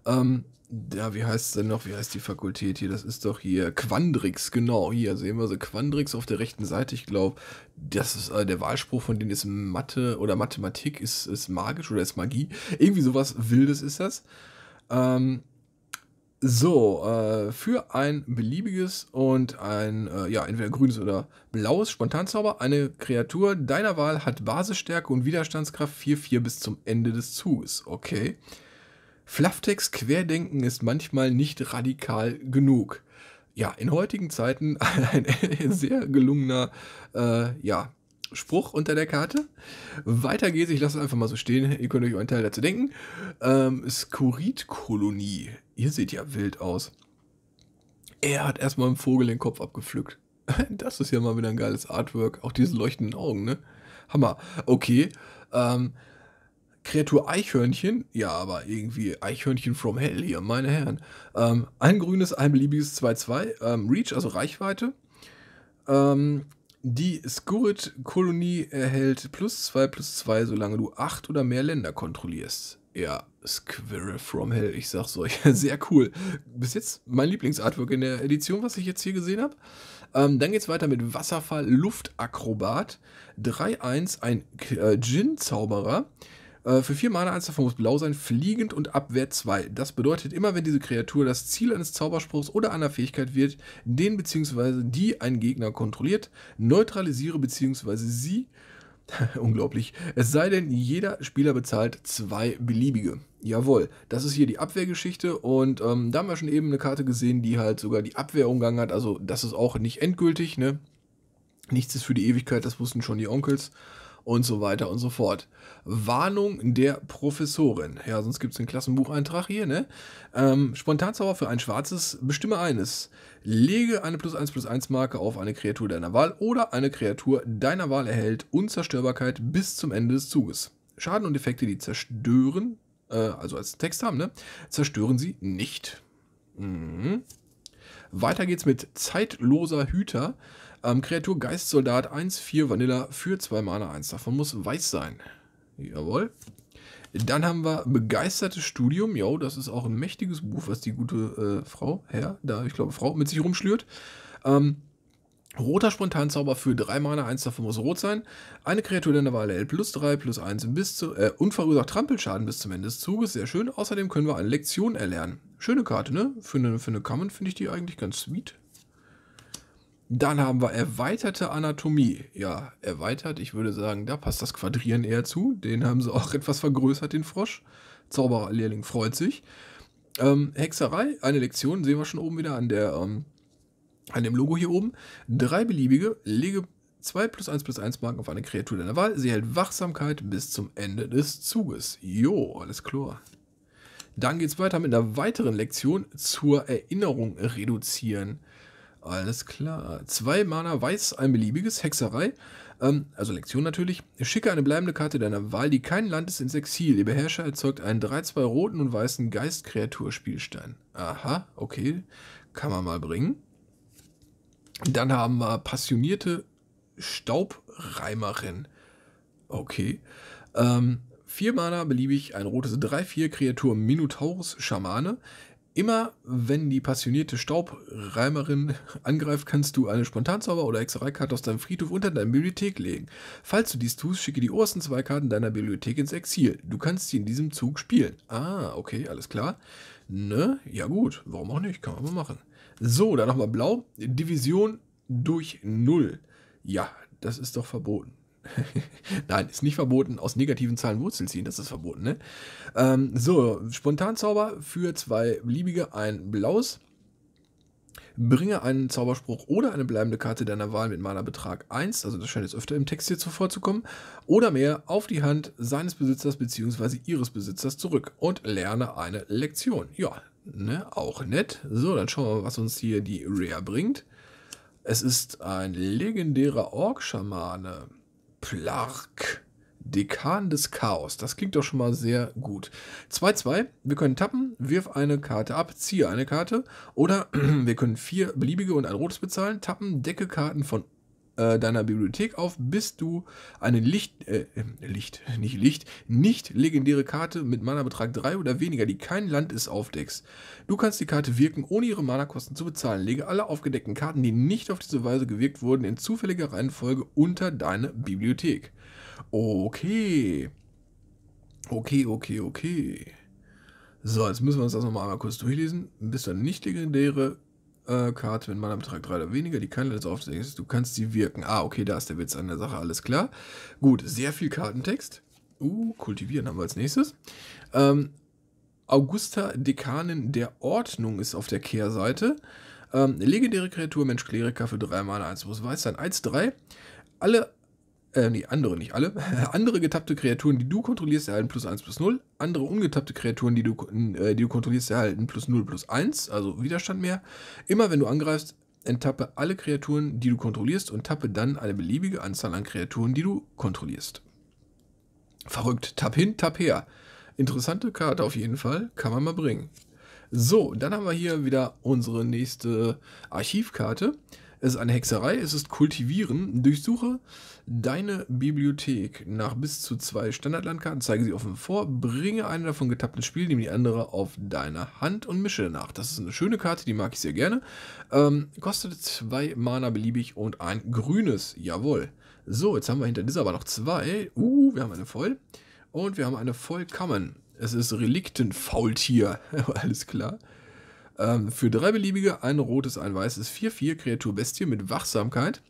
ähm, ja, wie heißt es denn noch? Wie heißt die Fakultät hier? Das ist doch hier Quandrix, genau. Hier sehen wir so Quandrix auf der rechten Seite. Ich glaube, das ist äh, der Wahlspruch von denen ist Mathe oder Mathematik ist, ist magisch oder ist Magie. Irgendwie sowas Wildes ist das. Ähm, so, äh, für ein beliebiges und ein, äh, ja, entweder grünes oder blaues Spontanzauber, eine Kreatur deiner Wahl hat Basisstärke und Widerstandskraft 4-4 bis zum Ende des Zuges. Okay. Flufftext-Querdenken ist manchmal nicht radikal genug. Ja, in heutigen Zeiten ein sehr gelungener äh, ja, Spruch unter der Karte. Weiter geht's, ich lasse es einfach mal so stehen, ihr könnt euch einen Teil dazu denken. Ähm, Skuritkolonie, ihr seht ja wild aus. Er hat erstmal einen Vogel den Kopf abgepflückt. Das ist ja mal wieder ein geiles Artwork. Auch diese leuchtenden Augen, ne? Hammer. Okay. Ähm, Kreatur Eichhörnchen, ja, aber irgendwie Eichhörnchen from Hell hier, meine Herren. Ähm, ein grünes, ein beliebiges 2-2, ähm, Reach, also Reichweite. Ähm, die Skurrit-Kolonie erhält plus 2 plus 2, solange du 8 oder mehr Länder kontrollierst. Ja, Squirrel from Hell, ich sag's euch. Sehr cool. Bis jetzt mein Lieblingsartwork in der Edition, was ich jetzt hier gesehen habe. Ähm, dann geht's weiter mit Wasserfall Luftakrobat. 3-1, ein äh, Djinn-Zauberer. Äh, für vier Mana eins davon muss blau sein, fliegend und Abwehr 2. Das bedeutet, immer wenn diese Kreatur das Ziel eines Zauberspruchs oder einer Fähigkeit wird, den bzw. die ein Gegner kontrolliert, neutralisiere bzw. sie Unglaublich. Es sei denn, jeder Spieler bezahlt zwei beliebige. Jawohl, das ist hier die Abwehrgeschichte und ähm, da haben wir schon eben eine Karte gesehen, die halt sogar die Abwehr umgangen hat. Also das ist auch nicht endgültig, ne? Nichts ist für die Ewigkeit, das wussten schon die Onkels und so weiter und so fort. Warnung der Professorin. Ja, sonst gibt es einen Klassenbucheintrag hier, ne? Ähm, Spontanzauber für ein schwarzes, bestimme eines. Lege eine plus 1 plus 1 Marke auf eine Kreatur deiner Wahl oder eine Kreatur deiner Wahl erhält Unzerstörbarkeit bis zum Ende des Zuges. Schaden und Effekte, die zerstören, äh, also als Text haben, ne? Zerstören sie nicht. Mhm. Weiter geht's mit zeitloser Hüter. Ähm, Kreatur Geistsoldat 1-4 Vanilla für 2 Mana 1. Davon muss weiß sein. Jawohl. Dann haben wir Begeistertes Studium. Jo, das ist auch ein mächtiges Buch, was die gute äh, Frau, Herr, da ich glaube Frau, mit sich rumschlürt. Ähm, Roter Spontanzauber für 3 Mana, 1 davon muss rot sein. Eine Kreatur der Wahl erhält plus 3, plus 1 bis zu, äh, und verursacht Trampelschaden bis zum Ende des Zuges. Sehr schön. Außerdem können wir eine Lektion erlernen. Schöne Karte, ne? Für eine, für eine Common finde ich die eigentlich ganz sweet. Dann haben wir erweiterte Anatomie. Ja, erweitert, ich würde sagen, da passt das Quadrieren eher zu. Den haben sie auch etwas vergrößert, den Frosch. Zaubererlehrling freut sich. Ähm, Hexerei, eine Lektion, sehen wir schon oben wieder an der ähm, an dem Logo hier oben. Drei beliebige, lege 2 plus 1 plus 1 Marken auf eine Kreatur deiner Wahl. Sie hält Wachsamkeit bis zum Ende des Zuges. Jo, alles klar. Dann geht es weiter mit einer weiteren Lektion zur Erinnerung reduzieren. Alles klar. Zwei Mana weiß, ein beliebiges, Hexerei. Ähm, also Lektion natürlich. Schicke eine bleibende Karte deiner Wahl, die kein Land ist, ins Exil. Ihr Beherrscher erzeugt einen 3-2 roten und weißen Geist-Kreaturspielstein. Aha, okay. Kann man mal bringen. Dann haben wir passionierte Staubreimerin. Okay. Ähm, 4 Mana beliebig, ein rotes 3-4 Kreatur Minotaurus Schamane. Immer wenn die passionierte Staubreimerin angreift, kannst du eine Spontanzauber- oder Hexereikarte aus deinem Friedhof unter deine Bibliothek legen. Falls du dies tust, schicke die obersten zwei Karten deiner Bibliothek ins Exil. Du kannst sie in diesem Zug spielen. Ah, okay, alles klar. Ne? Ja gut, warum auch nicht? Kann man mal machen. So, dann nochmal blau. Division durch Null. Ja, das ist doch verboten. Nein, ist nicht verboten. Aus negativen Zahlen Wurzel ziehen, das ist verboten, ne? Ähm, so, Spontanzauber für zwei beliebige ein Blaus. Bringe einen Zauberspruch oder eine bleibende Karte deiner Wahl mit Malerbetrag 1, also das scheint jetzt öfter im Text hier zuvor zu kommen, oder mehr auf die Hand seines Besitzers bzw. ihres Besitzers zurück und lerne eine Lektion. Ja, ne, auch nett. So, dann schauen wir mal, was uns hier die Rare bringt. Es ist ein legendärer Orkschamane. schamane Plark. Dekan des Chaos. Das klingt doch schon mal sehr gut. 2-2. Wir können tappen, wirf eine Karte ab, ziehe eine Karte. Oder wir können vier beliebige und ein rotes bezahlen, tappen, decke Karten von äh, deiner Bibliothek auf, bis du eine Licht, äh, Licht, nicht Licht, nicht legendäre Karte mit Mana-Betrag 3 oder weniger, die kein Land ist, aufdeckst. Du kannst die Karte wirken, ohne ihre Mana-Kosten zu bezahlen. Lege alle aufgedeckten Karten, die nicht auf diese Weise gewirkt wurden, in zufälliger Reihenfolge unter deine Bibliothek. Okay. Okay, okay, okay. So, jetzt müssen wir uns das nochmal einmal kurz durchlesen. Bis dann nicht legendäre äh, Karte mit Mana-Betrag 3 oder weniger, die kein letzter Auftrag ist. Du kannst sie wirken. Ah, okay, da ist der Witz an der Sache, alles klar. Gut, sehr viel Kartentext. Uh, kultivieren haben wir als nächstes. Ähm, Augusta, Dekanin der Ordnung, ist auf der Kehrseite. Ähm, legendäre Kreatur, Mensch, Kleriker für 3 Mana, 1 muss weiß sein, 1-3. Alle äh, nee, andere, nicht alle. andere getappte Kreaturen, die du kontrollierst, erhalten plus 1 plus 0. Andere ungetappte Kreaturen, die du, äh, die du kontrollierst, erhalten plus 0 plus 1, also Widerstand mehr. Immer wenn du angreifst, enttappe alle Kreaturen, die du kontrollierst und tappe dann eine beliebige Anzahl an Kreaturen, die du kontrollierst. Verrückt. Tapp hin, tapp her. Interessante Karte auf jeden Fall. Kann man mal bringen. So, dann haben wir hier wieder unsere nächste Archivkarte. Es ist eine Hexerei, es ist Kultivieren. Durchsuche deine Bibliothek nach bis zu zwei Standardlandkarten, zeige sie offen vor, bringe eine davon getapptes Spiel, nimm die andere auf deine Hand und mische danach. Das ist eine schöne Karte, die mag ich sehr gerne. Ähm, kostet zwei Mana beliebig und ein grünes, jawohl. So, jetzt haben wir hinter dieser aber noch zwei. Uh, wir haben eine voll. Und wir haben eine vollkommen. Es ist Reliktenfaultier. Alles klar. Ähm, für drei beliebige, ein rotes, ein weißes, 4-4 Kreatur Bestie mit Wachsamkeit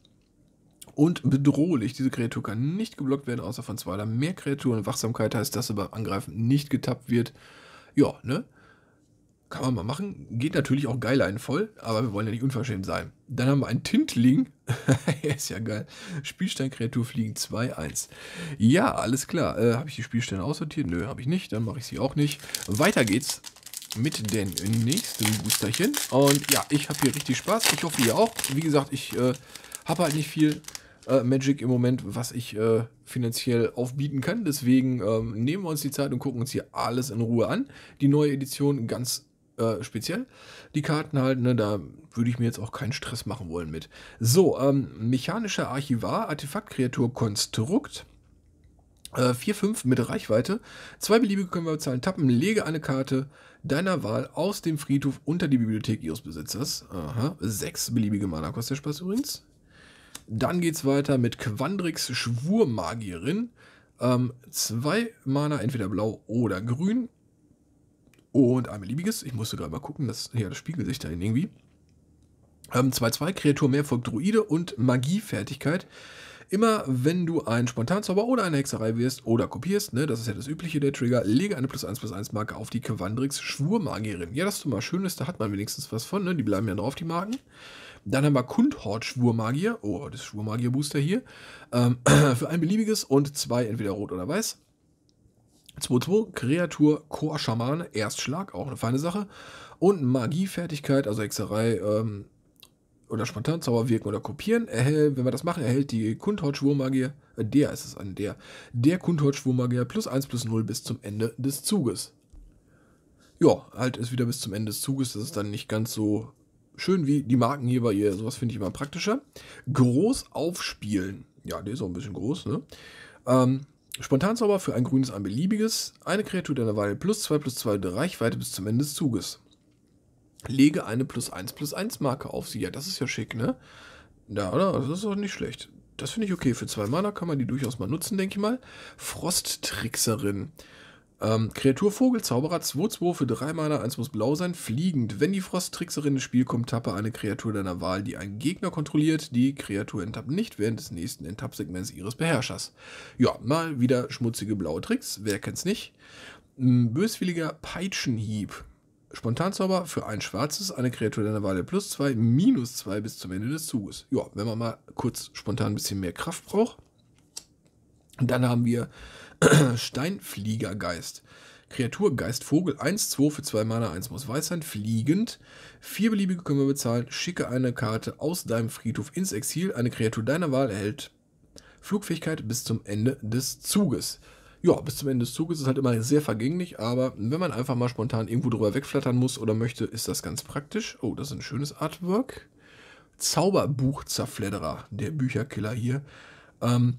und bedrohlich. Diese Kreatur kann nicht geblockt werden, außer von zwei oder mehr Kreaturen. Wachsamkeit heißt, dass sie beim Angreifen nicht getappt wird. Ja, ne? Kann man mal machen. Geht natürlich auch geil einen voll, aber wir wollen ja nicht unverschämt sein. Dann haben wir einen Tintling. er ist ja geil. Spielsteinkreatur fliegen 2-1. Ja, alles klar. Äh, habe ich die Spielsteine aussortiert? Nö, habe ich nicht. Dann mache ich sie auch nicht. Weiter geht's mit den nächsten Boosterchen. Und ja, ich habe hier richtig Spaß. Ich hoffe, ihr auch. Wie gesagt, ich äh, habe halt nicht viel äh, Magic im Moment, was ich äh, finanziell aufbieten kann. Deswegen ähm, nehmen wir uns die Zeit und gucken uns hier alles in Ruhe an. Die neue Edition ganz äh, speziell. Die Karten halt, ne, da würde ich mir jetzt auch keinen Stress machen wollen mit. So, ähm, mechanischer Archivar, Artefaktkreatur Konstrukt. 4, äh, 5 mit Reichweite. Zwei beliebige können wir bezahlen. Tappen, lege eine Karte deiner Wahl aus dem Friedhof unter die Bibliothek ihres Besitzers. Aha. Sechs beliebige Mana kostet der Spaß übrigens. Dann geht es weiter mit Quandrix Schwurmagierin. Ähm, zwei Mana, entweder blau oder grün. Und ein beliebiges. Ich musste gerade mal gucken, dass ja, das spiegelt sich da irgendwie. 2-2, ähm, Kreatur Mehrfolg Druide und Magiefertigkeit. Immer wenn du einen Spontanzauber oder eine Hexerei wirst oder kopierst, ne, das ist ja das übliche der Trigger, lege eine plus 1 plus 1 Marke auf die Quandrix Schwurmagierin. Ja, das ist doch mal schön, ist, da hat man wenigstens was von, ne? Die bleiben ja drauf, die Marken. Dann haben wir Kundhort Schwurmagier. Oh, das Schwurmagier-Booster hier. Ähm, für ein beliebiges und zwei, entweder rot oder weiß. 2-2, Kreatur, Chor-Schamane, Erstschlag, auch eine feine Sache. Und Magiefertigkeit, also Hexerei ähm, oder spontan wirken oder kopieren. Erhält, wenn wir das machen, erhält die Kundhortschwurmagier, äh, der ist es an der, der Kundhortschwurmagier plus 1 plus 0 bis zum Ende des Zuges. Ja, halt ist wieder bis zum Ende des Zuges, das ist dann nicht ganz so schön wie die Marken hier, bei ihr. sowas finde ich immer praktischer. Groß aufspielen. Ja, der ist auch ein bisschen groß, ne? Ähm, Spontanzauber für ein grünes, ein beliebiges. Eine Kreatur deiner Wahl plus 2 plus 2 der Reichweite bis zum Ende des Zuges. Lege eine plus 1 plus 1 Marke auf sie. Ja, das ist ja schick, ne? Ja, oder? Das ist auch nicht schlecht. Das finde ich okay. Für zwei Mana kann man die durchaus mal nutzen, denke ich mal. Frosttrickserin. Ähm, Kreatur Vogel, 2-2 für 3 Mana, 1 muss blau sein, fliegend. Wenn die Frosttrickserin ins Spiel kommt, tappe eine Kreatur deiner Wahl, die einen Gegner kontrolliert. Die Kreatur enttappt nicht während des nächsten Enttapp-Segments ihres Beherrschers. Ja, mal wieder schmutzige blaue Tricks, wer kennt's nicht? Ein böswilliger Peitschenhieb. Spontanzauber für ein schwarzes, eine Kreatur deiner Wahl der plus 2, minus 2 bis zum Ende des Zuges. Ja, wenn man mal kurz spontan ein bisschen mehr Kraft braucht. Und dann haben wir Steinfliegergeist. Kreaturgeist Vogel 1, 2 für 2 Mana, 1 muss weiß sein, fliegend. Vier beliebige können wir bezahlen. Schicke eine Karte aus deinem Friedhof ins Exil. Eine Kreatur deiner Wahl erhält Flugfähigkeit bis zum Ende des Zuges. Ja, bis zum Ende des Zuges ist halt immer sehr vergänglich, aber wenn man einfach mal spontan irgendwo drüber wegflattern muss oder möchte, ist das ganz praktisch. Oh, das ist ein schönes Artwork. Zauberbuchzerfledderer, der Bücherkiller hier. Ähm,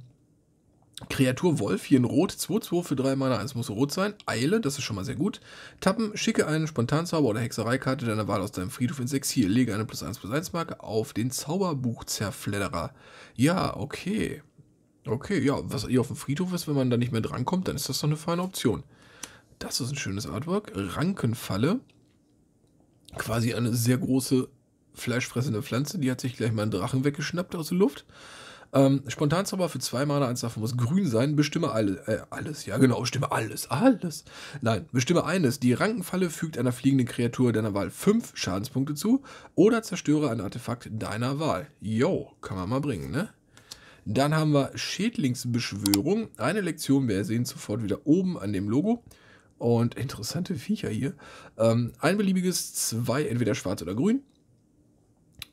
Kreatur Wolf, hier in Rot, 2-2 für 3 Mana, es muss rot sein. Eile, das ist schon mal sehr gut. Tappen, schicke einen Spontanzauber oder Hexereikarte deiner Wahl aus deinem Friedhof ins Exil. Lege eine plus 1 plus 1 Marke auf den zauberbuch Zauberbuchzerfledderer. Ja, okay. Okay, ja, was hier auf dem Friedhof ist, wenn man da nicht mehr drankommt, dann ist das doch eine feine Option. Das ist ein schönes Artwork. Rankenfalle. Quasi eine sehr große fleischfressende Pflanze, die hat sich gleich mal einen Drachen weggeschnappt aus der Luft. Ähm, Spontanzauber für zwei Mana, eins davon muss grün sein. Bestimme alle, äh, alles, ja genau, bestimme alles, alles. Nein, bestimme eines. Die Rankenfalle fügt einer fliegenden Kreatur deiner Wahl fünf Schadenspunkte zu oder zerstöre ein Artefakt deiner Wahl. Yo, kann man mal bringen, ne? Dann haben wir Schädlingsbeschwörung. Eine Lektion, wir sehen sofort wieder oben an dem Logo. Und interessante Viecher hier. Ähm, ein beliebiges 2, entweder schwarz oder grün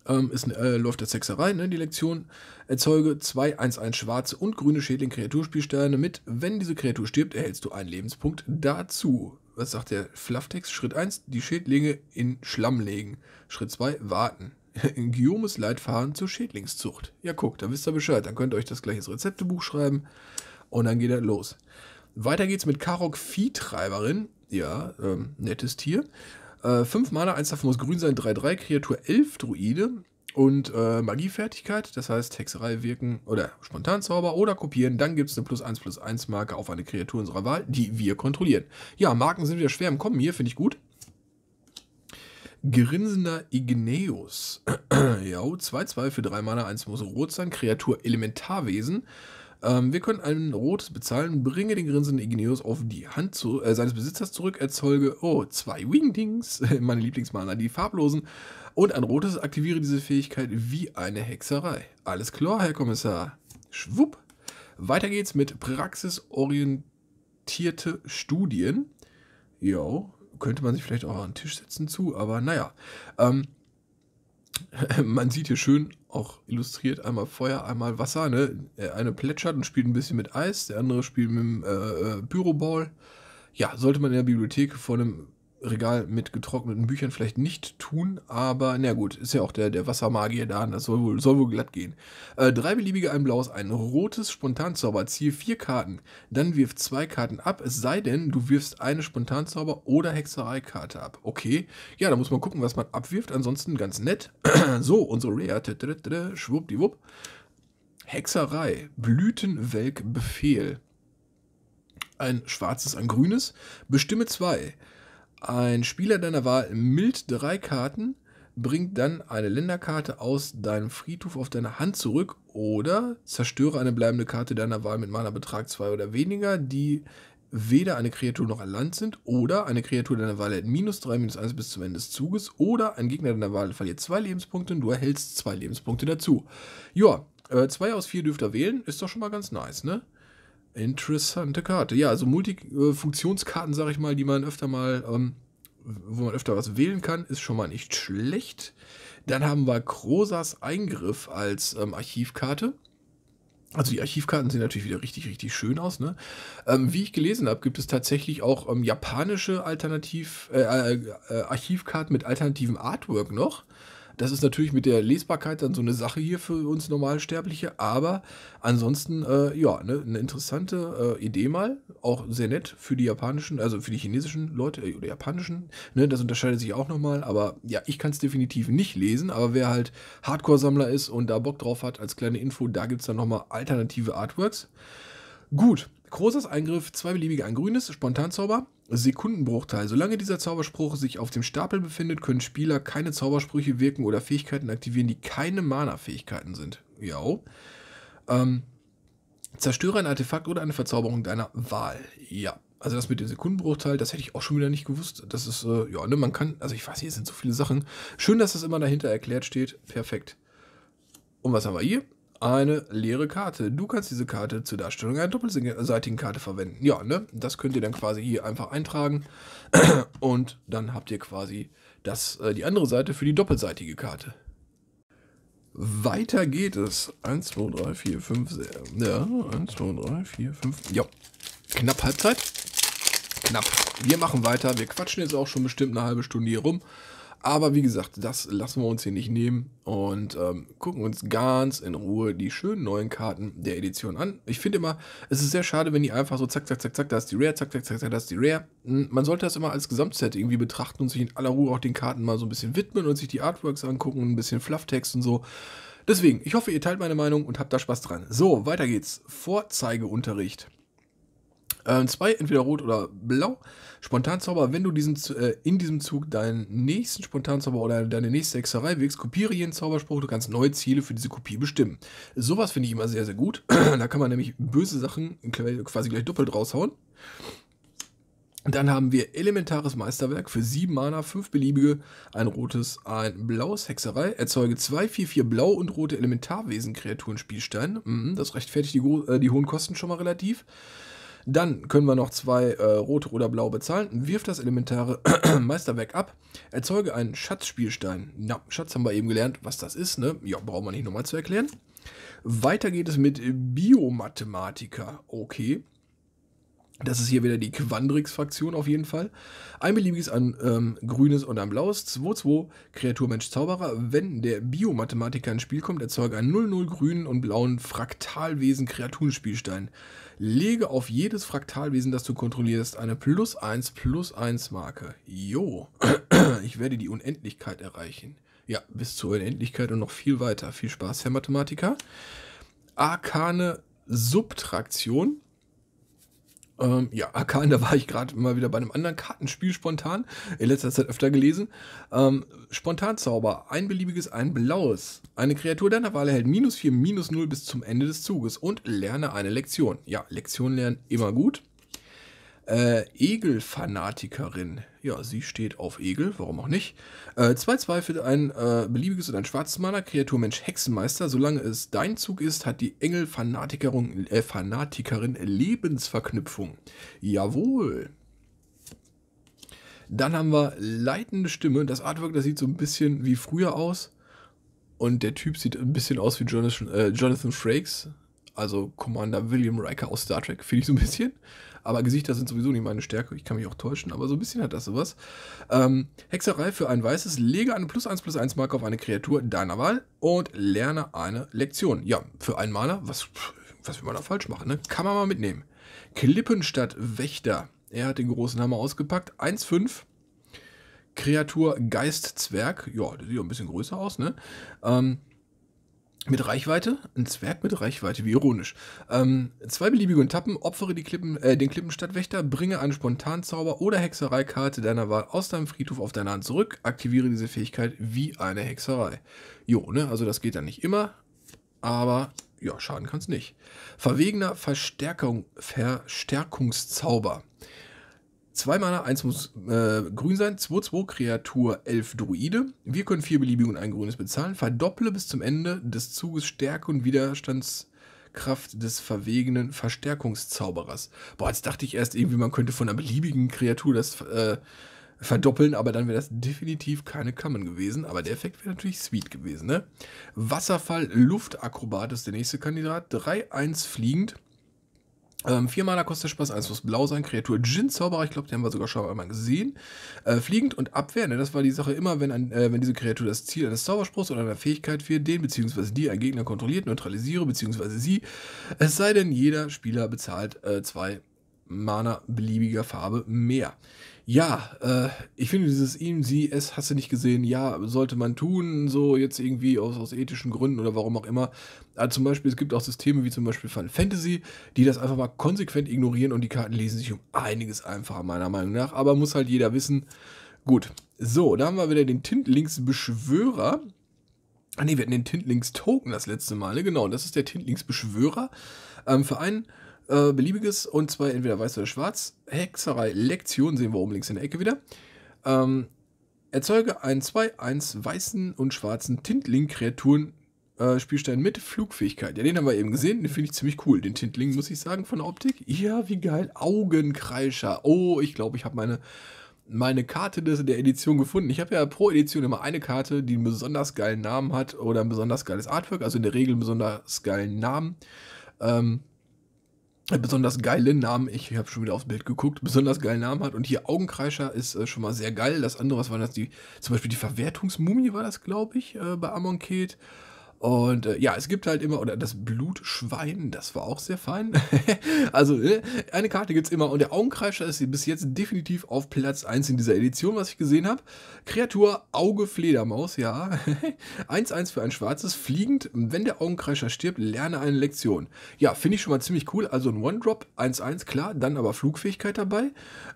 ähm, ist, äh, läuft der Sechserei, ne, die Lektion. Erzeuge 2, 1, 1 schwarze und grüne Schädling Kreaturspielsterne mit. Wenn diese Kreatur stirbt, erhältst du einen Lebenspunkt dazu. Was sagt der Flufftext? Schritt 1, die Schädlinge in Schlamm legen. Schritt 2, warten. In Guillaumes Leitfaden zur Schädlingszucht. Ja, guck, da wisst ihr Bescheid. Dann könnt ihr euch das gleiche Rezeptebuch schreiben und dann geht er los. Weiter geht's mit Karok Viehtreiberin. Ja, ähm, nettes Tier. Äh, 5 Mana, 1 davon muss grün sein, 3-3, Kreatur 11, Druide und äh, Magiefertigkeit, das heißt Hexerei wirken oder Spontanzauber oder kopieren. Dann gibt es eine plus 1 plus 1 Marke auf eine Kreatur unserer Wahl, die wir kontrollieren. Ja, Marken sind wieder schwer im Kommen hier, finde ich gut. Grinsender Igneus. ja, 2-2 für 3 Mana, 1 muss rot sein, Kreatur Elementarwesen. Ähm, wir können ein rotes bezahlen, bringe den grinsenden Igneus auf die Hand zu, äh, seines Besitzers zurück, erzeuge, oh, zwei Wingdings, meine Lieblingsmaler, die farblosen, und ein rotes aktiviere diese Fähigkeit wie eine Hexerei. Alles klar, Herr Kommissar. Schwupp. Weiter geht's mit praxisorientierte Studien. Jo, könnte man sich vielleicht auch an den Tisch setzen zu, aber naja. Ähm, man sieht hier schön auch illustriert, einmal Feuer, einmal Wasser. Ne? Der eine plätschert und spielt ein bisschen mit Eis, der andere spielt mit dem äh, äh Pyroball. Ja, sollte man in der Bibliothek vor einem Regal mit getrockneten Büchern vielleicht nicht tun, aber na gut, ist ja auch der, der Wassermagier da, das soll wohl, soll wohl glatt gehen. Äh, drei beliebige, ein blaues, ein rotes, Spontanzauber, ziehe vier Karten, dann wirf zwei Karten ab, es sei denn, du wirfst eine Spontanzauber- oder Hexereikarte ab. Okay, ja, da muss man gucken, was man abwirft, ansonsten ganz nett. so, unsere Rare, schwuppdiwupp. Hexerei, Blütenwelk, Befehl ein schwarzes, ein grünes. Bestimme zwei. Ein Spieler deiner Wahl mild drei Karten, bringt dann eine Länderkarte aus deinem Friedhof auf deine Hand zurück oder zerstöre eine bleibende Karte deiner Wahl mit Mana-Betrag 2 oder weniger, die weder eine Kreatur noch ein Land sind oder eine Kreatur deiner Wahl hat minus 3, minus 1 bis zum Ende des Zuges oder ein Gegner deiner Wahl verliert 2 Lebenspunkte und du erhältst 2 Lebenspunkte dazu. Ja, 2 äh, aus 4 dürft ihr wählen, ist doch schon mal ganz nice, ne? Interessante Karte. Ja, also Multifunktionskarten, sag ich mal, die man öfter mal, ähm, wo man öfter was wählen kann, ist schon mal nicht schlecht. Dann haben wir Krosas Eingriff als ähm, Archivkarte. Also die Archivkarten sehen natürlich wieder richtig, richtig schön aus. Ne? Ähm, wie ich gelesen habe, gibt es tatsächlich auch ähm, japanische Alternativ, äh, äh, Archivkarten mit alternativem Artwork noch. Das ist natürlich mit der Lesbarkeit dann so eine Sache hier für uns Normalsterbliche, aber ansonsten, äh, ja, ne, eine interessante äh, Idee mal, auch sehr nett für die japanischen, also für die chinesischen Leute äh, oder japanischen, ne, das unterscheidet sich auch nochmal, aber ja, ich kann es definitiv nicht lesen, aber wer halt Hardcore-Sammler ist und da Bock drauf hat, als kleine Info, da gibt es dann nochmal alternative Artworks. Gut, großes Eingriff, zwei beliebige, ein grünes, Spontanzauber. Sekundenbruchteil. Solange dieser Zauberspruch sich auf dem Stapel befindet, können Spieler keine Zaubersprüche wirken oder Fähigkeiten aktivieren, die keine Mana-Fähigkeiten sind. Ja. Ähm, zerstöre ein Artefakt oder eine Verzauberung deiner Wahl. Ja. Also das mit dem Sekundenbruchteil, das hätte ich auch schon wieder nicht gewusst. Das ist, äh, ja, ne, man kann, also ich weiß hier sind so viele Sachen. Schön, dass das immer dahinter erklärt steht. Perfekt. Und was haben wir hier? eine leere Karte. Du kannst diese Karte zur Darstellung einer doppelseitigen Karte verwenden. Ja, ne? Das könnt ihr dann quasi hier einfach eintragen und dann habt ihr quasi das, äh, die andere Seite für die doppelseitige Karte. Weiter geht es. 1, 2, 3, 4, 5, 6, ja, 1, 2, 3, 4, 5, ja. Knapp Halbzeit. Knapp. Wir machen weiter. Wir quatschen jetzt auch schon bestimmt eine halbe Stunde hier rum. Aber wie gesagt, das lassen wir uns hier nicht nehmen und ähm, gucken uns ganz in Ruhe die schönen neuen Karten der Edition an. Ich finde immer, es ist sehr schade, wenn die einfach so zack, zack, zack, zack, da ist die Rare, zack, zack, zack, zack, da ist die Rare. Hm, man sollte das immer als Gesamtset irgendwie betrachten und sich in aller Ruhe auch den Karten mal so ein bisschen widmen und sich die Artworks angucken, ein bisschen Flufftext und so. Deswegen, ich hoffe, ihr teilt meine Meinung und habt da Spaß dran. So, weiter geht's. Vorzeigeunterricht. Ähm, zwei, entweder rot oder blau. Spontanzauber, wenn du diesen, äh, in diesem Zug deinen nächsten Spontanzauber oder deine nächste Hexerei wirkst, kopiere jeden Zauberspruch, du kannst neue Ziele für diese Kopie bestimmen. Sowas finde ich immer sehr, sehr gut. da kann man nämlich böse Sachen quasi gleich doppelt raushauen. Dann haben wir Elementares Meisterwerk für 7 Mana, 5 beliebige, ein rotes, ein blaues Hexerei. Erzeuge 2, 4, 4 blau und rote Elementarwesen-Kreaturen-Spielsteine. Mhm, das rechtfertigt die, äh, die hohen Kosten schon mal relativ. Dann können wir noch zwei äh, rote oder blau bezahlen. Wirf das elementare Meisterwerk ab. Erzeuge einen Schatzspielstein. Na, Schatz haben wir eben gelernt, was das ist, ne? Ja, brauchen wir nicht nochmal zu erklären. Weiter geht es mit Biomathematiker. Okay. Das ist hier wieder die Quandrix-Fraktion auf jeden Fall. Ein beliebiges, ein ähm, grünes und ein blaues. 2-2, Kreatur, Mensch, Zauberer. Wenn der Biomathematiker ins Spiel kommt, erzeuge einen 0-0 grünen und blauen Fraktalwesen-Kreaturenspielstein. Lege auf jedes Fraktalwesen, das du kontrollierst, eine plus 1 plus 1 Marke. Jo, ich werde die Unendlichkeit erreichen. Ja, bis zur Unendlichkeit und noch viel weiter. Viel Spaß, Herr Mathematiker. Arkane Subtraktion. Ähm, ja, Arkan, da war ich gerade mal wieder bei einem anderen Kartenspiel spontan. In letzter Zeit öfter gelesen. Ähm, Spontanzauber. Ein beliebiges, ein blaues. Eine Kreatur deiner Wahl erhält minus 4, minus 0 bis zum Ende des Zuges und lerne eine Lektion. Ja, Lektion lernen immer gut. Äh, Egelfanatikerin. Ja, sie steht auf Egel, warum auch nicht. 2-2 äh, für ein äh, beliebiges und ein schwarzes Mana, Kreatur, Mensch, Hexenmeister. Solange es dein Zug ist, hat die Engel Fanatikerin, äh, Fanatikerin Lebensverknüpfung. Jawohl. Dann haben wir Leitende Stimme. Das Artwork, das sieht so ein bisschen wie früher aus. Und der Typ sieht ein bisschen aus wie Jonathan, äh, Jonathan Frakes. Also Commander William Riker aus Star Trek, finde ich so ein bisschen. Aber Gesichter sind sowieso nicht meine Stärke. Ich kann mich auch täuschen, aber so ein bisschen hat das sowas. Ähm, Hexerei für ein weißes. Lege eine plus 1 plus 1 Marke auf eine Kreatur deiner Wahl und lerne eine Lektion. Ja, für einen Maler, was, was will man da falsch machen, ne? Kann man mal mitnehmen. Klippen statt Wächter. Er hat den großen Hammer ausgepackt. 1,5. Kreatur Geist Zwerg, Ja, der sieht ein bisschen größer aus, ne? Ähm, mit Reichweite? Ein Zwerg mit Reichweite, wie ironisch. Ähm, zwei beliebige Etappen, opfere die Klippen, äh, den Klippenstadtwächter, bringe einen Spontanzauber oder Hexereikarte deiner Wahl aus deinem Friedhof auf deine Hand zurück, aktiviere diese Fähigkeit wie eine Hexerei. Jo, ne, also das geht dann nicht immer, aber ja, schaden kann es nicht. Verwegener Verstärkung, Verstärkungszauber. Zwei Mana, eins muss äh, grün sein, 2-2 Kreatur, 11 Druide. Wir können vier beliebige und ein grünes bezahlen. Verdopple bis zum Ende des Zuges Stärke und Widerstandskraft des verwegenen Verstärkungszauberers. Boah, jetzt dachte ich erst irgendwie, man könnte von einer beliebigen Kreatur das äh, verdoppeln, aber dann wäre das definitiv keine Kammern gewesen. Aber der Effekt wäre natürlich sweet gewesen, ne? Wasserfall, Luftakrobat ist der nächste Kandidat. 3-1 fliegend. Ähm, vier Mana kostet Spaß, eins muss blau sein, Kreatur Jin Zauberer, ich glaube, den haben wir sogar schon einmal gesehen. Äh, fliegend und Abwehr, ne, das war die Sache immer, wenn, ein, äh, wenn diese Kreatur das Ziel eines Zauberspruchs oder einer Fähigkeit für den bzw. die ein Gegner kontrolliert, neutralisiere bzw. sie, es sei denn, jeder Spieler bezahlt äh, zwei Mana beliebiger Farbe mehr ja, äh, ich finde dieses ihm, sie, es, hast du nicht gesehen, ja, sollte man tun, so jetzt irgendwie aus, aus ethischen Gründen oder warum auch immer. Aber also zum Beispiel, es gibt auch Systeme wie zum Beispiel Final Fantasy, die das einfach mal konsequent ignorieren und die Karten lesen sich um einiges einfacher, meiner Meinung nach. Aber muss halt jeder wissen. Gut, so, da haben wir wieder den Tintlingsbeschwörer. Ah ne, wir hatten den tintlings token das letzte Mal. Genau, das ist der Tintlingsbeschwörer. Ähm, für einen äh, beliebiges, und zwar entweder weiß oder schwarz. Hexerei Lektion sehen wir oben links in der Ecke wieder. Ähm, erzeuge einen 2-1 weißen und schwarzen Tintling-Kreaturen äh, Spielstein mit Flugfähigkeit. Ja, den haben wir eben gesehen. Den finde ich ziemlich cool. Den Tintling, muss ich sagen, von der Optik. Ja, wie geil. Augenkreischer. Oh, ich glaube, ich habe meine, meine Karte des, der Edition gefunden. Ich habe ja pro Edition immer eine Karte, die einen besonders geilen Namen hat oder ein besonders geiles Artwork. Also in der Regel einen besonders geilen Namen. Ähm, besonders geile Namen, ich habe schon wieder aufs Bild geguckt, besonders geile Namen hat. Und hier Augenkreischer ist äh, schon mal sehr geil. Das andere, was war das? Die, zum Beispiel die Verwertungsmumie war das, glaube ich, äh, bei Kate. Und äh, ja, es gibt halt immer, oder das Blutschwein, das war auch sehr fein. also äh, eine Karte gibt es immer und der Augenkreischer ist bis jetzt definitiv auf Platz 1 in dieser Edition, was ich gesehen habe. Kreatur Auge Fledermaus, ja. 1-1 für ein schwarzes, fliegend. Wenn der Augenkreischer stirbt, lerne eine Lektion. Ja, finde ich schon mal ziemlich cool. Also ein One-Drop, 1-1, klar, dann aber Flugfähigkeit dabei.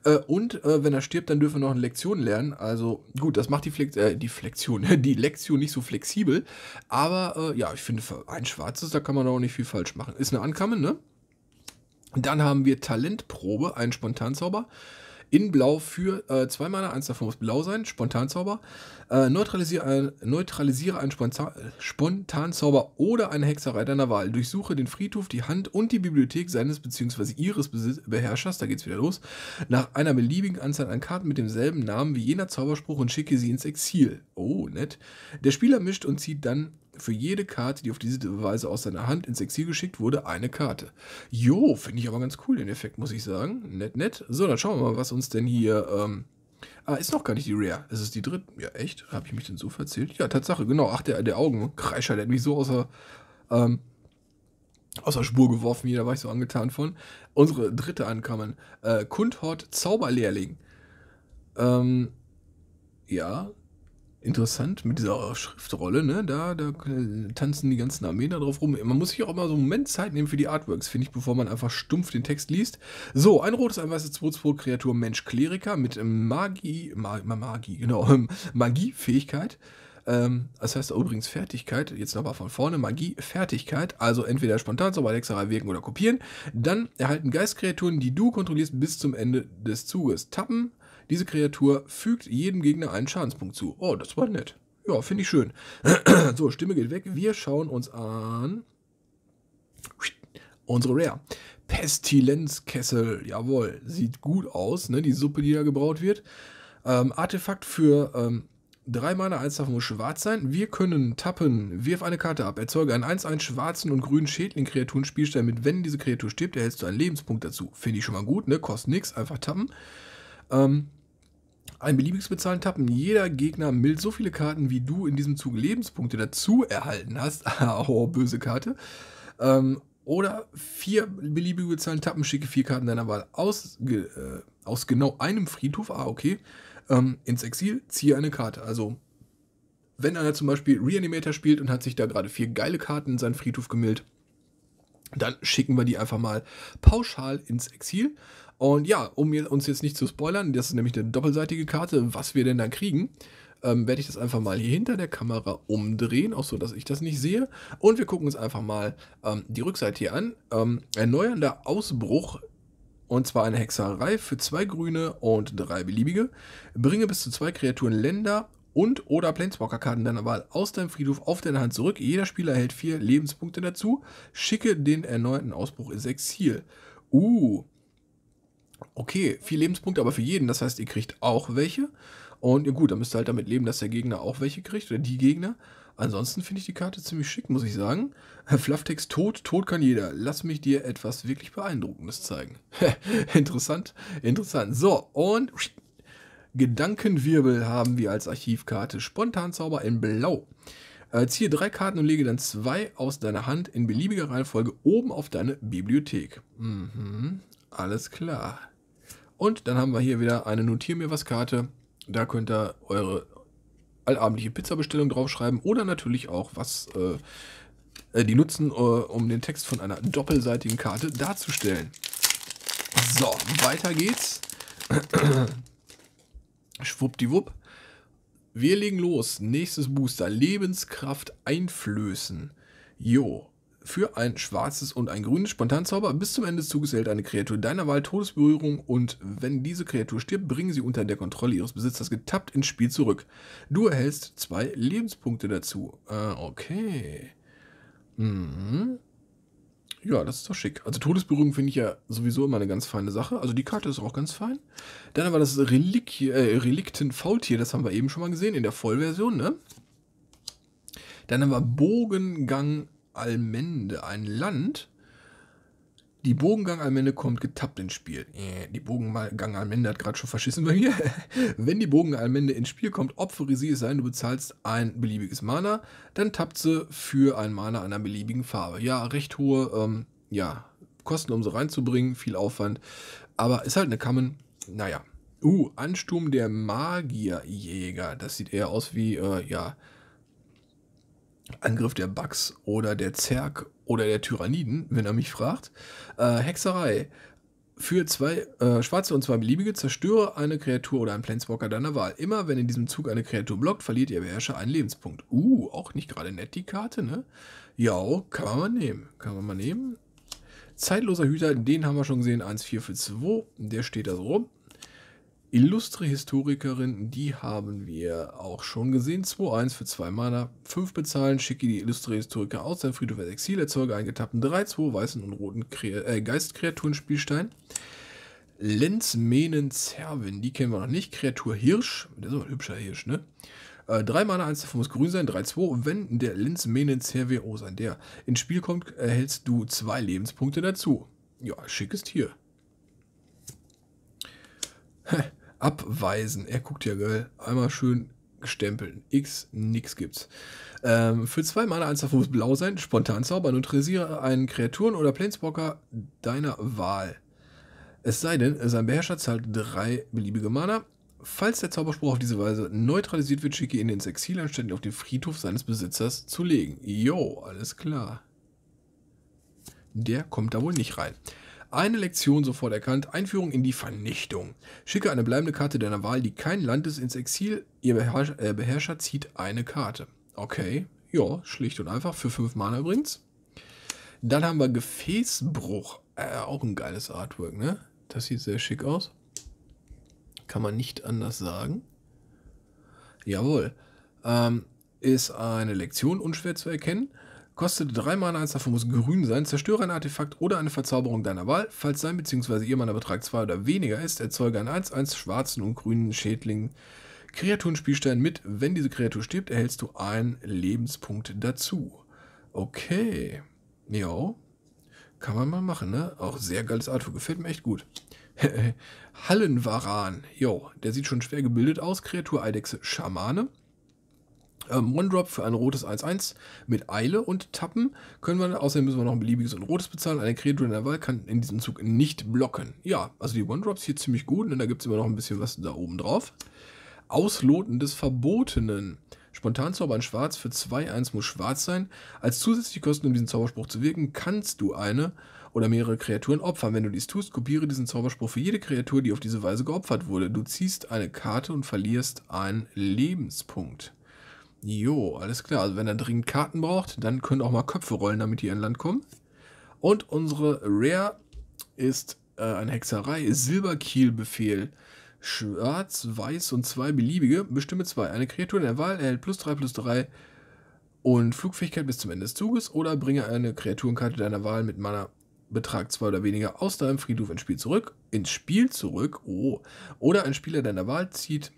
Äh, und äh, wenn er stirbt, dann dürfen wir noch eine Lektion lernen. Also gut, das macht die, Flex äh, die Flexion, die Lektion nicht so flexibel, aber äh, ja, ich finde, ein schwarzes, da kann man auch nicht viel falsch machen. Ist eine Ankamme, ne? Dann haben wir Talentprobe, ein Spontanzauber. In Blau für äh, zwei Mana, eins davon muss blau sein, Spontanzauber. Äh, neutralisiere, ein, neutralisiere einen Spontan, Spontanzauber oder eine Hexerei deiner Wahl. Durchsuche den Friedhof, die Hand und die Bibliothek seines bzw. ihres Besitz Beherrschers, da geht's wieder los, nach einer beliebigen Anzahl an Karten mit demselben Namen wie jener Zauberspruch und schicke sie ins Exil. Oh, nett. Der Spieler mischt und zieht dann für jede Karte, die auf diese Weise aus seiner Hand ins Exil geschickt wurde, eine Karte. Jo, finde ich aber ganz cool, den Effekt, muss ich sagen. Nett, nett. So, dann schauen wir mal, was uns denn hier... Ähm Ah, ist noch gar nicht die Rare. Es ist die dritte. Ja, echt? Habe ich mich denn so verzählt? Ja, Tatsache, genau. Ach, der, der Augenkreischer, der hat mich so außer, ähm, außer Spur geworfen hier. Da war ich so angetan von. Unsere dritte Ankommen. Äh, Kundhort Zauberlehrling. Ähm, ja, interessant mit dieser Schriftrolle, ne? Da, da tanzen die ganzen Armeen da drauf rum. Man muss sich auch immer so einen Moment Zeit nehmen für die Artworks, finde ich, bevor man einfach stumpf den Text liest. So, ein rotes, ein weißes 2 kreatur Mensch Kleriker mit Magie, Mag Magie, genau, ähm, Magiefähigkeit. Ähm, das heißt übrigens Fertigkeit, jetzt nochmal von vorne, Magie, Fertigkeit, also entweder spontan zur Hexerei wirken oder kopieren. Dann erhalten Geistkreaturen, die du kontrollierst, bis zum Ende des Zuges Tappen, diese Kreatur fügt jedem Gegner einen Schadenspunkt zu. Oh, das war nett. Ja, finde ich schön. so, Stimme geht weg. Wir schauen uns an. Unsere Rare. Pestilenzkessel. Jawohl. Sieht gut aus, ne? Die Suppe, die da gebraut wird. Ähm, Artefakt für ähm, drei Mana, eins davon muss schwarz sein. Wir können tappen. Wirf eine Karte ab. Erzeuge einen 1-1 schwarzen und grünen Schädling-Kreaturen Spielstein mit. Wenn diese Kreatur stirbt, erhältst du einen Lebenspunkt dazu. Finde ich schon mal gut, ne? Kostet nichts. Einfach tappen. Ähm, ein beliebiges bezahlen Tappen. Jeder Gegner mildt so viele Karten, wie du in diesem Zug Lebenspunkte dazu erhalten hast. oh, böse Karte. Ähm, oder vier beliebige bezahlen Tappen, schicke vier Karten deiner Wahl aus, ge, äh, aus genau einem Friedhof, ah, okay, ähm, ins Exil, ziehe eine Karte. Also, wenn einer zum Beispiel Reanimator spielt und hat sich da gerade vier geile Karten in seinen Friedhof gemillt, dann schicken wir die einfach mal pauschal ins Exil. Und ja, um uns jetzt nicht zu spoilern, das ist nämlich eine doppelseitige Karte, was wir denn dann kriegen, ähm, werde ich das einfach mal hier hinter der Kamera umdrehen, auch so, dass ich das nicht sehe. Und wir gucken uns einfach mal ähm, die Rückseite hier an. Ähm, erneuernder Ausbruch und zwar eine Hexerei für zwei grüne und drei beliebige. Bringe bis zu zwei Kreaturen Länder und oder Planeswalker-Karten deiner Wahl aus deinem Friedhof auf deine Hand zurück. Jeder Spieler erhält vier Lebenspunkte dazu. Schicke den erneuten Ausbruch ins Exil. Uh, okay, vier Lebenspunkte, aber für jeden. Das heißt, ihr kriegt auch welche. Und ja, gut, dann müsst ihr halt damit leben, dass der Gegner auch welche kriegt oder die Gegner. Ansonsten finde ich die Karte ziemlich schick, muss ich sagen. Flufftext tot, tot kann jeder. Lass mich dir etwas wirklich Beeindruckendes zeigen. interessant, interessant. So, und Gedankenwirbel haben wir als Archivkarte. Spontanzauber in Blau. Äh, ziehe drei Karten und lege dann zwei aus deiner Hand in beliebiger Reihenfolge oben auf deine Bibliothek. Mhm, alles klar. Und dann haben wir hier wieder eine Notier mir was Karte. Da könnt ihr eure allabendliche Pizzabestellung draufschreiben oder natürlich auch was äh, äh die nutzen, äh, um den Text von einer doppelseitigen Karte darzustellen. So, weiter geht's. Schwuppdiwupp. Wir legen los. Nächstes Booster. Lebenskraft einflößen. Jo, für ein schwarzes und ein grünes Spontanzauber. Bis zum Ende des Zuges erhält eine Kreatur deiner Wahl Todesberührung und wenn diese Kreatur stirbt, bringen sie unter der Kontrolle ihres Besitzers getappt ins Spiel zurück. Du erhältst zwei Lebenspunkte dazu. Äh, okay. Mhm. Ja, das ist doch schick. Also Todesberührung finde ich ja sowieso immer eine ganz feine Sache. Also die Karte ist auch ganz fein. Dann aber das Relik äh, Relikten-Faultier, das haben wir eben schon mal gesehen in der Vollversion, ne? Dann haben wir Bogengang Almende ein Land. Die Bogengang-Almende kommt getappt ins Spiel. Äh, die Bogengang-Almende hat gerade schon verschissen bei mir. Wenn die Bogengang-Almende ins Spiel kommt, opfere sie, es sein, du bezahlst ein beliebiges Mana. Dann tappt sie für ein Mana einer beliebigen Farbe. Ja, recht hohe ähm, ja, Kosten, um sie reinzubringen, viel Aufwand. Aber ist halt eine Kammen. Naja. Uh, Ansturm der Magierjäger. Das sieht eher aus wie, äh, ja, Angriff der Bugs oder der Zerg oder der Tyranniden, wenn er mich fragt. Äh, Hexerei. Für zwei äh, schwarze und zwei beliebige zerstöre eine Kreatur oder einen Planeswalker deiner Wahl. Immer wenn in diesem Zug eine Kreatur blockt, verliert ihr Beherrscher einen Lebenspunkt. Uh, auch nicht gerade nett die Karte, ne? Ja, kann man mal nehmen. Kann man mal nehmen. Zeitloser Hüter, den haben wir schon gesehen, 1-4 für 2. Der steht da so rum illustre Historikerin, die haben wir auch schon gesehen. 2-1 für 2 Mana, 5 bezahlen, schicke die illustre Historiker aus, sein Friedhof als Exil, erzeuge einen getappten 3-2 weißen und roten Kre äh, Geistkreaturenspielstein. Lenz Menen Zerwin, die kennen wir noch nicht. Kreatur Hirsch, der ist aber ein hübscher Hirsch, ne? 3 äh, Mana, 1 davon muss grün sein, 3-2. Wenn der Lenz Menen Zerwe, oh sein der, ins Spiel kommt, erhältst du 2 Lebenspunkte dazu. Ja, schickes Tier. Abweisen. Er guckt ja, gell? Einmal schön gestempelt. X, nix gibt's. Ähm, für zwei Mana ein Zauberfuß blau sein, spontan zaubern Neutralisiere einen Kreaturen- oder Planeswalker deiner Wahl. Es sei denn, sein Beherrscher zahlt drei beliebige Mana. Falls der Zauberspruch auf diese Weise neutralisiert wird, schicke ihn ins Exil, anstatt ihn auf den Friedhof seines Besitzers zu legen. Jo, alles klar. Der kommt da wohl nicht rein. Eine Lektion sofort erkannt, Einführung in die Vernichtung. Schicke eine bleibende Karte deiner Wahl, die kein Land ist, ins Exil. Ihr Beherrscher, äh, Beherrscher zieht eine Karte. Okay, ja, schlicht und einfach, für 5 Mana übrigens. Dann haben wir Gefäßbruch. Äh, auch ein geiles Artwork, ne? Das sieht sehr schick aus. Kann man nicht anders sagen. Jawohl. Ähm, ist eine Lektion unschwer zu erkennen. Kostet 3 Mana 1 davon muss grün sein. Zerstöre ein Artefakt oder eine Verzauberung deiner Wahl. Falls sein bzw. ihr Mana-Betrag 2 oder weniger ist, erzeuge einen 1-1 schwarzen und grünen Schädling Kreaturenspielstein mit. Wenn diese Kreatur stirbt, erhältst du einen Lebenspunkt dazu. Okay. Jo. Kann man mal machen, ne? Auch sehr geiles Artwork. Gefällt mir echt gut. Hallenwaran. Jo, der sieht schon schwer gebildet aus. Kreatur Eidechse Schamane. Ähm, One-Drop für ein rotes 1-1 mit Eile und Tappen können wir, außerdem müssen wir noch ein beliebiges und rotes bezahlen. Eine Kreatur in der Wahl kann in diesem Zug nicht blocken. Ja, also die One-Drops hier ziemlich gut, denn ne? da gibt es immer noch ein bisschen was da oben drauf. Ausloten des Verbotenen. Spontanzauber in Schwarz für 2-1 muss schwarz sein. Als zusätzliche Kosten, um diesen Zauberspruch zu wirken, kannst du eine oder mehrere Kreaturen opfern. Wenn du dies tust, kopiere diesen Zauberspruch für jede Kreatur, die auf diese Weise geopfert wurde. Du ziehst eine Karte und verlierst einen Lebenspunkt. Jo, alles klar. Also wenn er dringend Karten braucht, dann können auch mal Köpfe rollen, damit die an Land kommen. Und unsere Rare ist äh, eine Hexerei. Silberkielbefehl. Schwarz, weiß und zwei beliebige. Bestimme zwei. Eine Kreatur in der Wahl erhält plus drei plus drei und Flugfähigkeit bis zum Ende des Zuges oder bringe eine Kreaturenkarte deiner Wahl mit Mana Betrag zwei oder weniger aus deinem Friedhof ins Spiel zurück, ins Spiel zurück, oh, oder ein Spieler deiner Wahl zieht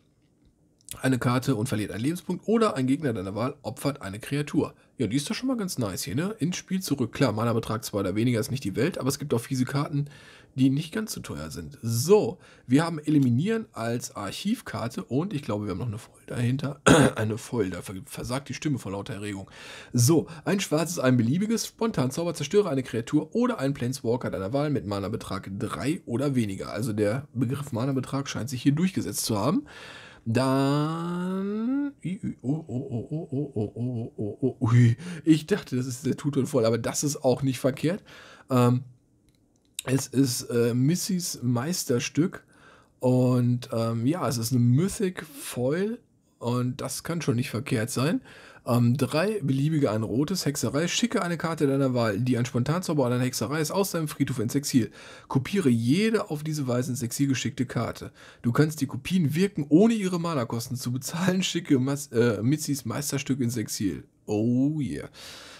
eine Karte und verliert einen Lebenspunkt oder ein Gegner deiner Wahl opfert eine Kreatur. Ja, die ist doch schon mal ganz nice hier, ne? Ins Spiel zurück. Klar, Mana-Betrag zwar oder weniger ist nicht die Welt, aber es gibt auch fiese Karten, die nicht ganz so teuer sind. So, wir haben Eliminieren als Archivkarte und ich glaube, wir haben noch eine Voll dahinter. eine Voll, da versagt die Stimme vor lauter Erregung. So, ein schwarzes, ein beliebiges, Spontanzauber, zerstöre eine Kreatur oder einen Planeswalker deiner Wahl mit Mana-Betrag 3 oder weniger. Also der Begriff Mana-Betrag scheint sich hier durchgesetzt zu haben. Dann. Oh, oh, oh, oh, oh, oh, oh, oh, oh. Ich dachte, das ist der Tutor voll, aber das ist auch nicht verkehrt. Ähm, es ist äh, Missys Meisterstück. Und ähm, ja, es ist eine Mythic Foil. Und das kann schon nicht verkehrt sein. Ähm, drei beliebige, ein rotes, Hexerei. Schicke eine Karte deiner Wahl, die ein Spontanzauber oder eine Hexerei ist, aus deinem Friedhof ins Exil. Kopiere jede auf diese Weise ins Exil geschickte Karte. Du kannst die Kopien wirken, ohne ihre Malerkosten zu bezahlen. Schicke Mas äh, Mitzis Meisterstück ins Exil. Oh yeah.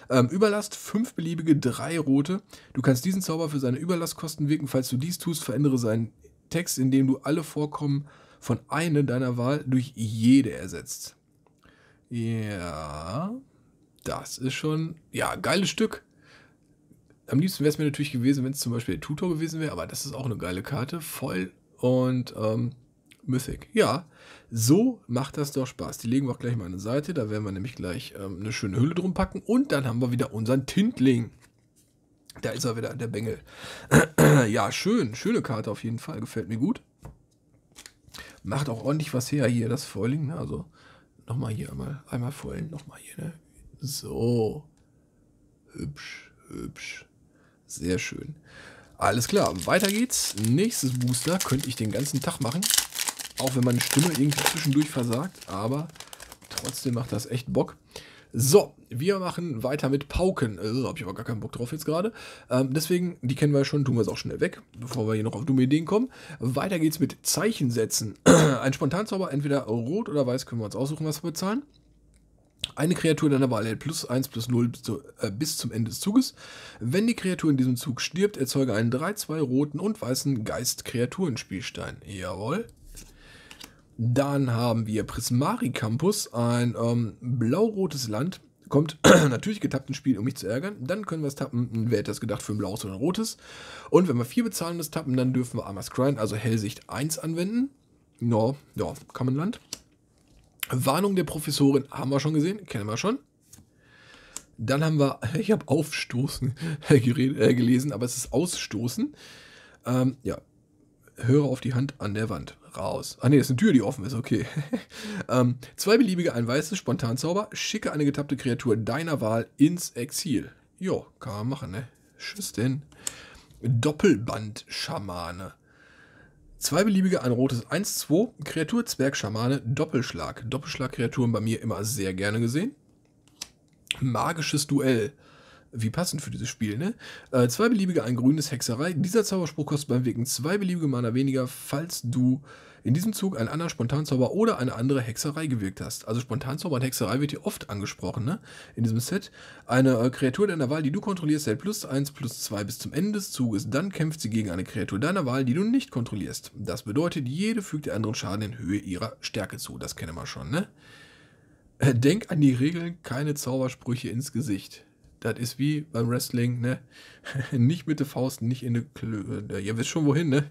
Ähm, Überlast, fünf beliebige, drei rote. Du kannst diesen Zauber für seine Überlastkosten wirken. Falls du dies tust, verändere seinen Text, indem du alle Vorkommen von einer deiner Wahl durch jede ersetzt. Ja, das ist schon, ja, geiles Stück. Am liebsten wäre es mir natürlich gewesen, wenn es zum Beispiel der Tutor gewesen wäre, aber das ist auch eine geile Karte. Voll und ähm, Mythic. Ja, so macht das doch Spaß. Die legen wir auch gleich mal an die Seite. Da werden wir nämlich gleich ähm, eine schöne Hülle drum packen. Und dann haben wir wieder unseren Tintling. Da ist er wieder, der Bengel. ja, schön. Schöne Karte auf jeden Fall. Gefällt mir gut. Macht auch ordentlich was her hier, das Foiling. Ne, also Nochmal hier einmal, einmal vorhin, nochmal hier, ne? So. Hübsch, hübsch. Sehr schön. Alles klar, weiter geht's. Nächstes Booster könnte ich den ganzen Tag machen. Auch wenn meine Stimme irgendwie zwischendurch versagt, aber trotzdem macht das echt Bock. So, wir machen weiter mit Pauken. Äh, Habe ich aber gar keinen Bock drauf jetzt gerade. Ähm, deswegen, die kennen wir schon, tun wir es auch schnell weg, bevor wir hier noch auf dumme Ideen kommen. Weiter geht's mit Zeichensätzen. Ein Spontanzauber, entweder rot oder weiß, können wir uns aussuchen, was wir bezahlen. Eine Kreatur deiner Wahl erhält plus 1 plus 0 bis, zu, äh, bis, zum Ende des Zuges. Wenn die Kreatur in diesem Zug stirbt, erzeuge einen 3-2 roten und weißen Geist-Kreaturenspielstein. Jawohl. Dann haben wir Prismari Campus, ein ähm, blau-rotes Land. Kommt natürlich getappt ins Spiel, um mich zu ärgern. Dann können wir es tappen. Wer hätte das gedacht für ein blaues oder ein rotes? Und wenn wir vier bezahlendes tappen, dann dürfen wir einmal Scryen, also Hellsicht 1 anwenden. No, ja, kann man Land. Warnung der Professorin haben wir schon gesehen, kennen wir schon. Dann haben wir, ich habe Aufstoßen äh, äh, gelesen, aber es ist Ausstoßen. Ähm, ja, höre auf die Hand an der Wand. Raus. Ah ne, ist eine Tür, die offen ist, okay. ähm, zwei beliebige, ein weißes, Spontanzauber. Schicke eine getappte Kreatur deiner Wahl ins Exil. Jo, kann man machen, ne? Tschüss denn. Doppelband-Schamane. Zwei beliebige, ein rotes 1-2. Kreatur, Zwerg, Schamane, Doppelschlag. Doppelschlag-Kreaturen bei mir immer sehr gerne gesehen. Magisches Duell. Wie passend für dieses Spiel, ne? Äh, zwei beliebige, ein grünes Hexerei. Dieser Zauberspruch kostet beim Wirken zwei beliebige Mana weniger, falls du in diesem Zug einen anderen Spontanzauber oder eine andere Hexerei gewirkt hast. Also Spontanzauber und Hexerei wird hier oft angesprochen, ne? In diesem Set. Eine äh, Kreatur deiner Wahl, die du kontrollierst, hält plus 1, plus 2 bis zum Ende des Zuges. Dann kämpft sie gegen eine Kreatur deiner Wahl, die du nicht kontrollierst. Das bedeutet, jede fügt der anderen Schaden in Höhe ihrer Stärke zu. Das kennen wir schon, ne? Äh, denk an die Regeln, keine Zaubersprüche ins Gesicht das ist wie beim Wrestling, ne? nicht mit der Faust, nicht in der Klö. Äh, ihr wisst schon wohin, ne?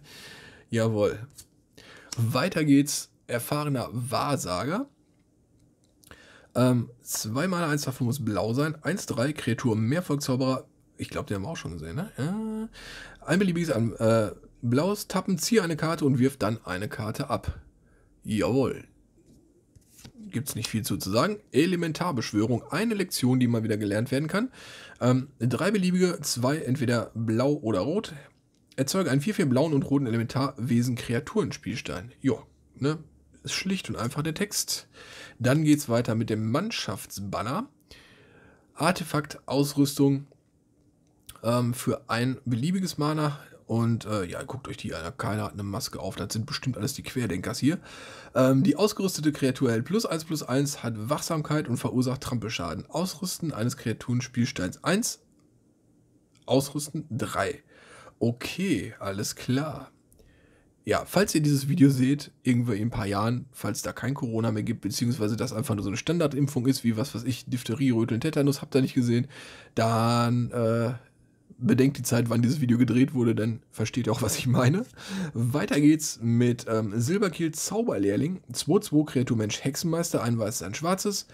Jawohl. Weiter geht's. Erfahrener Wahrsager. Ähm, zweimal eins 2 muss blau sein. 1-3, Kreatur, Mehrvolkszauberer. Ich glaube, den haben wir auch schon gesehen, ne? Ja. Ein beliebiges äh, blaues Tappen, ziehe eine Karte und wirf dann eine Karte ab. Jawohl, gibt es nicht viel zu, sagen. Elementarbeschwörung, eine Lektion, die mal wieder gelernt werden kann. Ähm, drei beliebige, zwei entweder blau oder rot. Erzeuge einen 4-4 blauen und roten Elementarwesen Kreaturenspielstein. Jo, ne? Ist schlicht und einfach der Text. Dann geht es weiter mit dem Mannschaftsbanner. Artefakt Ausrüstung ähm, für ein beliebiges Mana und äh, ja, guckt euch die an. Keiner hat eine Maske auf. Das sind bestimmt alles die Querdenkers hier. Ähm, die ausgerüstete Kreatur hält plus 1 plus 1, hat Wachsamkeit und verursacht Trampelschaden. Ausrüsten eines Kreaturenspielsteins 1. Ausrüsten 3. Okay, alles klar. Ja, falls ihr dieses Video seht, irgendwo in ein paar Jahren, falls da kein Corona mehr gibt, beziehungsweise das einfach nur so eine Standardimpfung ist, wie was weiß ich, Diphtherie, Röteln, Tetanus, habt ihr nicht gesehen, dann äh, bedenkt die Zeit, wann dieses Video gedreht wurde, dann versteht ihr auch, was ich meine. Weiter geht's mit ähm, Silberkiel Zauberlehrling, 2-2 Kreatur Mensch Hexenmeister, ein weißes, ein schwarzes.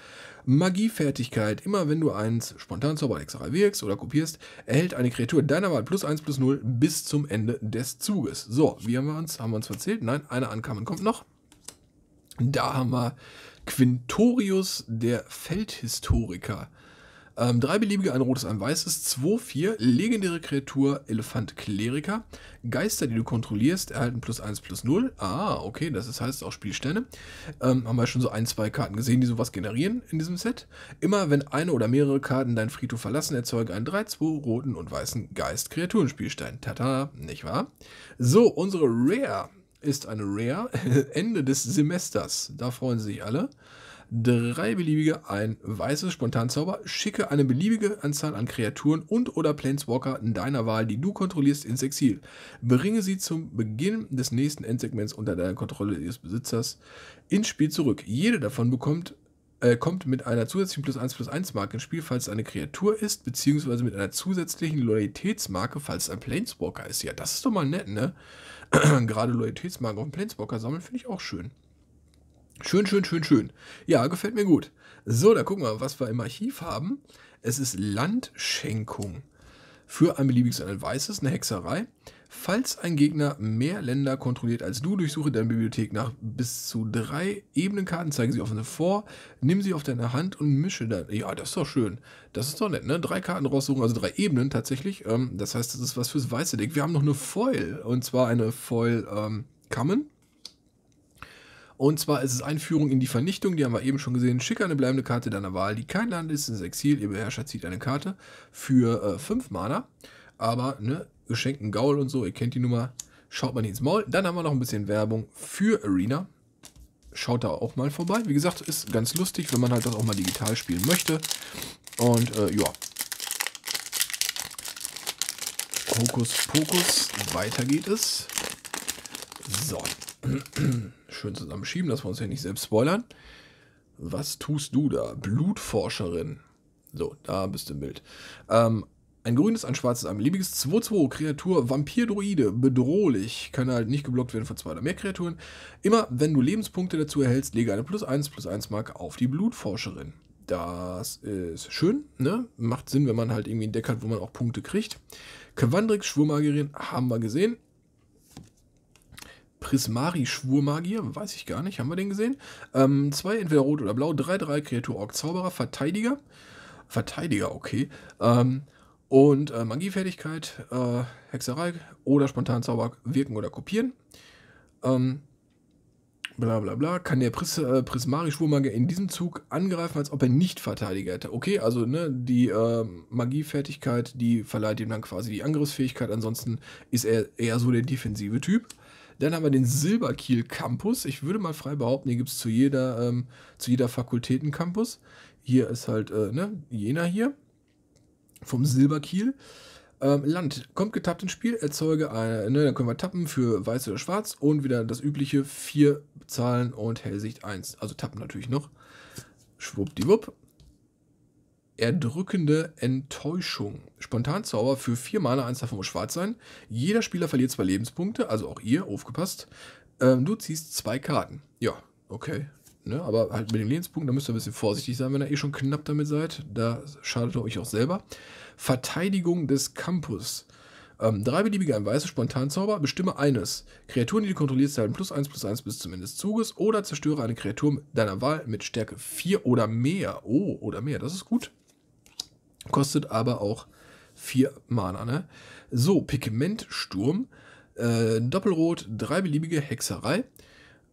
Magiefertigkeit, immer wenn du eins spontan Zauberhexerei wirkst oder kopierst, erhält eine Kreatur deiner Wahl plus 1 plus 0 bis zum Ende des Zuges. So, wie haben wir uns, haben wir uns verzählt? Nein, eine Ankamen kommt noch. Da haben wir Quintorius, der Feldhistoriker. Ähm, drei beliebige, ein rotes, ein weißes. 2, 4, legendäre Kreatur, Elefant, Kleriker. Geister, die du kontrollierst, erhalten plus 1, plus 0. Ah, okay, das ist, heißt auch Spielsterne. Ähm, haben wir schon so ein, zwei Karten gesehen, die sowas generieren in diesem Set. Immer wenn eine oder mehrere Karten dein Friedhof verlassen, erzeuge einen 3, 2 roten und weißen Geist, Kreaturenspielstein. Tata, nicht wahr? So, unsere Rare ist eine Rare. Ende des Semesters. Da freuen sich alle drei beliebige, ein weißes Spontanzauber, schicke eine beliebige Anzahl an Kreaturen und oder Planeswalker deiner Wahl, die du kontrollierst, ins Exil. Bringe sie zum Beginn des nächsten Endsegments unter deiner Kontrolle ihres Besitzers ins Spiel zurück. Jede davon bekommt äh, kommt mit einer zusätzlichen plus 1 plus 1 Marke ins Spiel, falls es eine Kreatur ist, beziehungsweise mit einer zusätzlichen Loyalitätsmarke, falls es ein Planeswalker ist. Ja, das ist doch mal nett, ne? Gerade Loyalitätsmarken auf dem Planeswalker sammeln, finde ich auch schön. Schön, schön, schön, schön. Ja, gefällt mir gut. So, da gucken wir, was wir im Archiv haben. Es ist Landschenkung. Für ein beliebiges ein weißes, eine Hexerei. Falls ein Gegner mehr Länder kontrolliert als du, durchsuche deine Bibliothek nach bis zu drei Ebenenkarten, zeige sie offen vor, nimm sie auf deine Hand und mische dann. Ja, das ist doch schön. Das ist doch nett, ne? Drei Karten raussuchen, also drei Ebenen tatsächlich. Ähm, das heißt, das ist was fürs weiße Deck. Wir haben noch eine Foil, und zwar eine Foil ähm, Common. Und zwar ist es Einführung in die Vernichtung, die haben wir eben schon gesehen. Schicke eine bleibende Karte deiner Wahl, die kein Land ist, ins Exil. Ihr Beherrscher zieht eine Karte für 5 äh, Mana. Aber, ne, geschenkten Gaul und so, ihr kennt die Nummer. Schaut mal ins Maul. Dann haben wir noch ein bisschen Werbung für Arena. Schaut da auch mal vorbei. Wie gesagt, ist ganz lustig, wenn man halt das auch mal digital spielen möchte. Und äh, ja. Hokus Pokus, weiter geht es. So. schön zusammenschieben, dass wir uns ja nicht selbst spoilern. Was tust du da? Blutforscherin. So, da bist du im Bild. Ähm, ein grünes, ein schwarzes, ein beliebiges 2-2 Kreatur, Vampir-Druide, bedrohlich, kann halt nicht geblockt werden von zwei oder mehr Kreaturen. Immer wenn du Lebenspunkte dazu erhältst, lege eine plus 1 plus 1 Mark auf die Blutforscherin. Das ist schön, ne? Macht Sinn, wenn man halt irgendwie ein Deck hat, wo man auch Punkte kriegt. Quandrix, Schwurmagerin, haben wir gesehen. Prismari-Schwurmagier, weiß ich gar nicht, haben wir den gesehen? Ähm, zwei, entweder rot oder blau, 3-3, Kreatur, Ork, Zauberer, Verteidiger. Verteidiger, okay. Ähm, und äh, Magiefertigkeit, äh, Hexerei oder spontan Zauber wirken oder kopieren. Ähm, bla bla bla. Kann der Pris, äh, Prismari-Schwurmagier in diesem Zug angreifen, als ob er nicht Verteidiger hätte. Okay, also ne, die äh, Magiefertigkeit, die verleiht ihm dann quasi die Angriffsfähigkeit. Ansonsten ist er eher so der defensive Typ. Dann haben wir den Silberkiel Campus. Ich würde mal frei behaupten, hier gibt es zu jeder, ähm, zu jeder Fakultät einen Campus. Hier ist halt äh, ne, Jena hier vom Silberkiel. Ähm, Land kommt getappt ins Spiel, erzeuge eine, ne, dann können wir tappen für weiß oder schwarz und wieder das übliche 4 Zahlen und Hellsicht 1. Also tappen natürlich noch. Schwuppdiwupp erdrückende Enttäuschung. Spontanzauber für vier Mana, eins davon muss schwarz sein. Jeder Spieler verliert zwei Lebenspunkte, also auch ihr, aufgepasst. Ähm, du ziehst zwei Karten. Ja, okay. Ne, aber halt mit den Lebenspunkten, da müsst ihr ein bisschen vorsichtig sein, wenn ihr eh schon knapp damit seid. Da schadet ihr euch auch selber. Verteidigung des Campus. Ähm, drei beliebige ein weißes Spontanzauber, bestimme eines. Kreaturen, die du kontrollierst, erhalten plus eins, plus eins bis zum Ende des Zuges oder zerstöre eine Kreatur deiner Wahl mit Stärke 4 oder mehr. Oh, oder mehr, das ist gut. Kostet aber auch 4 Mana, ne? So, Pigmentsturm. Äh, Doppelrot, drei beliebige Hexerei.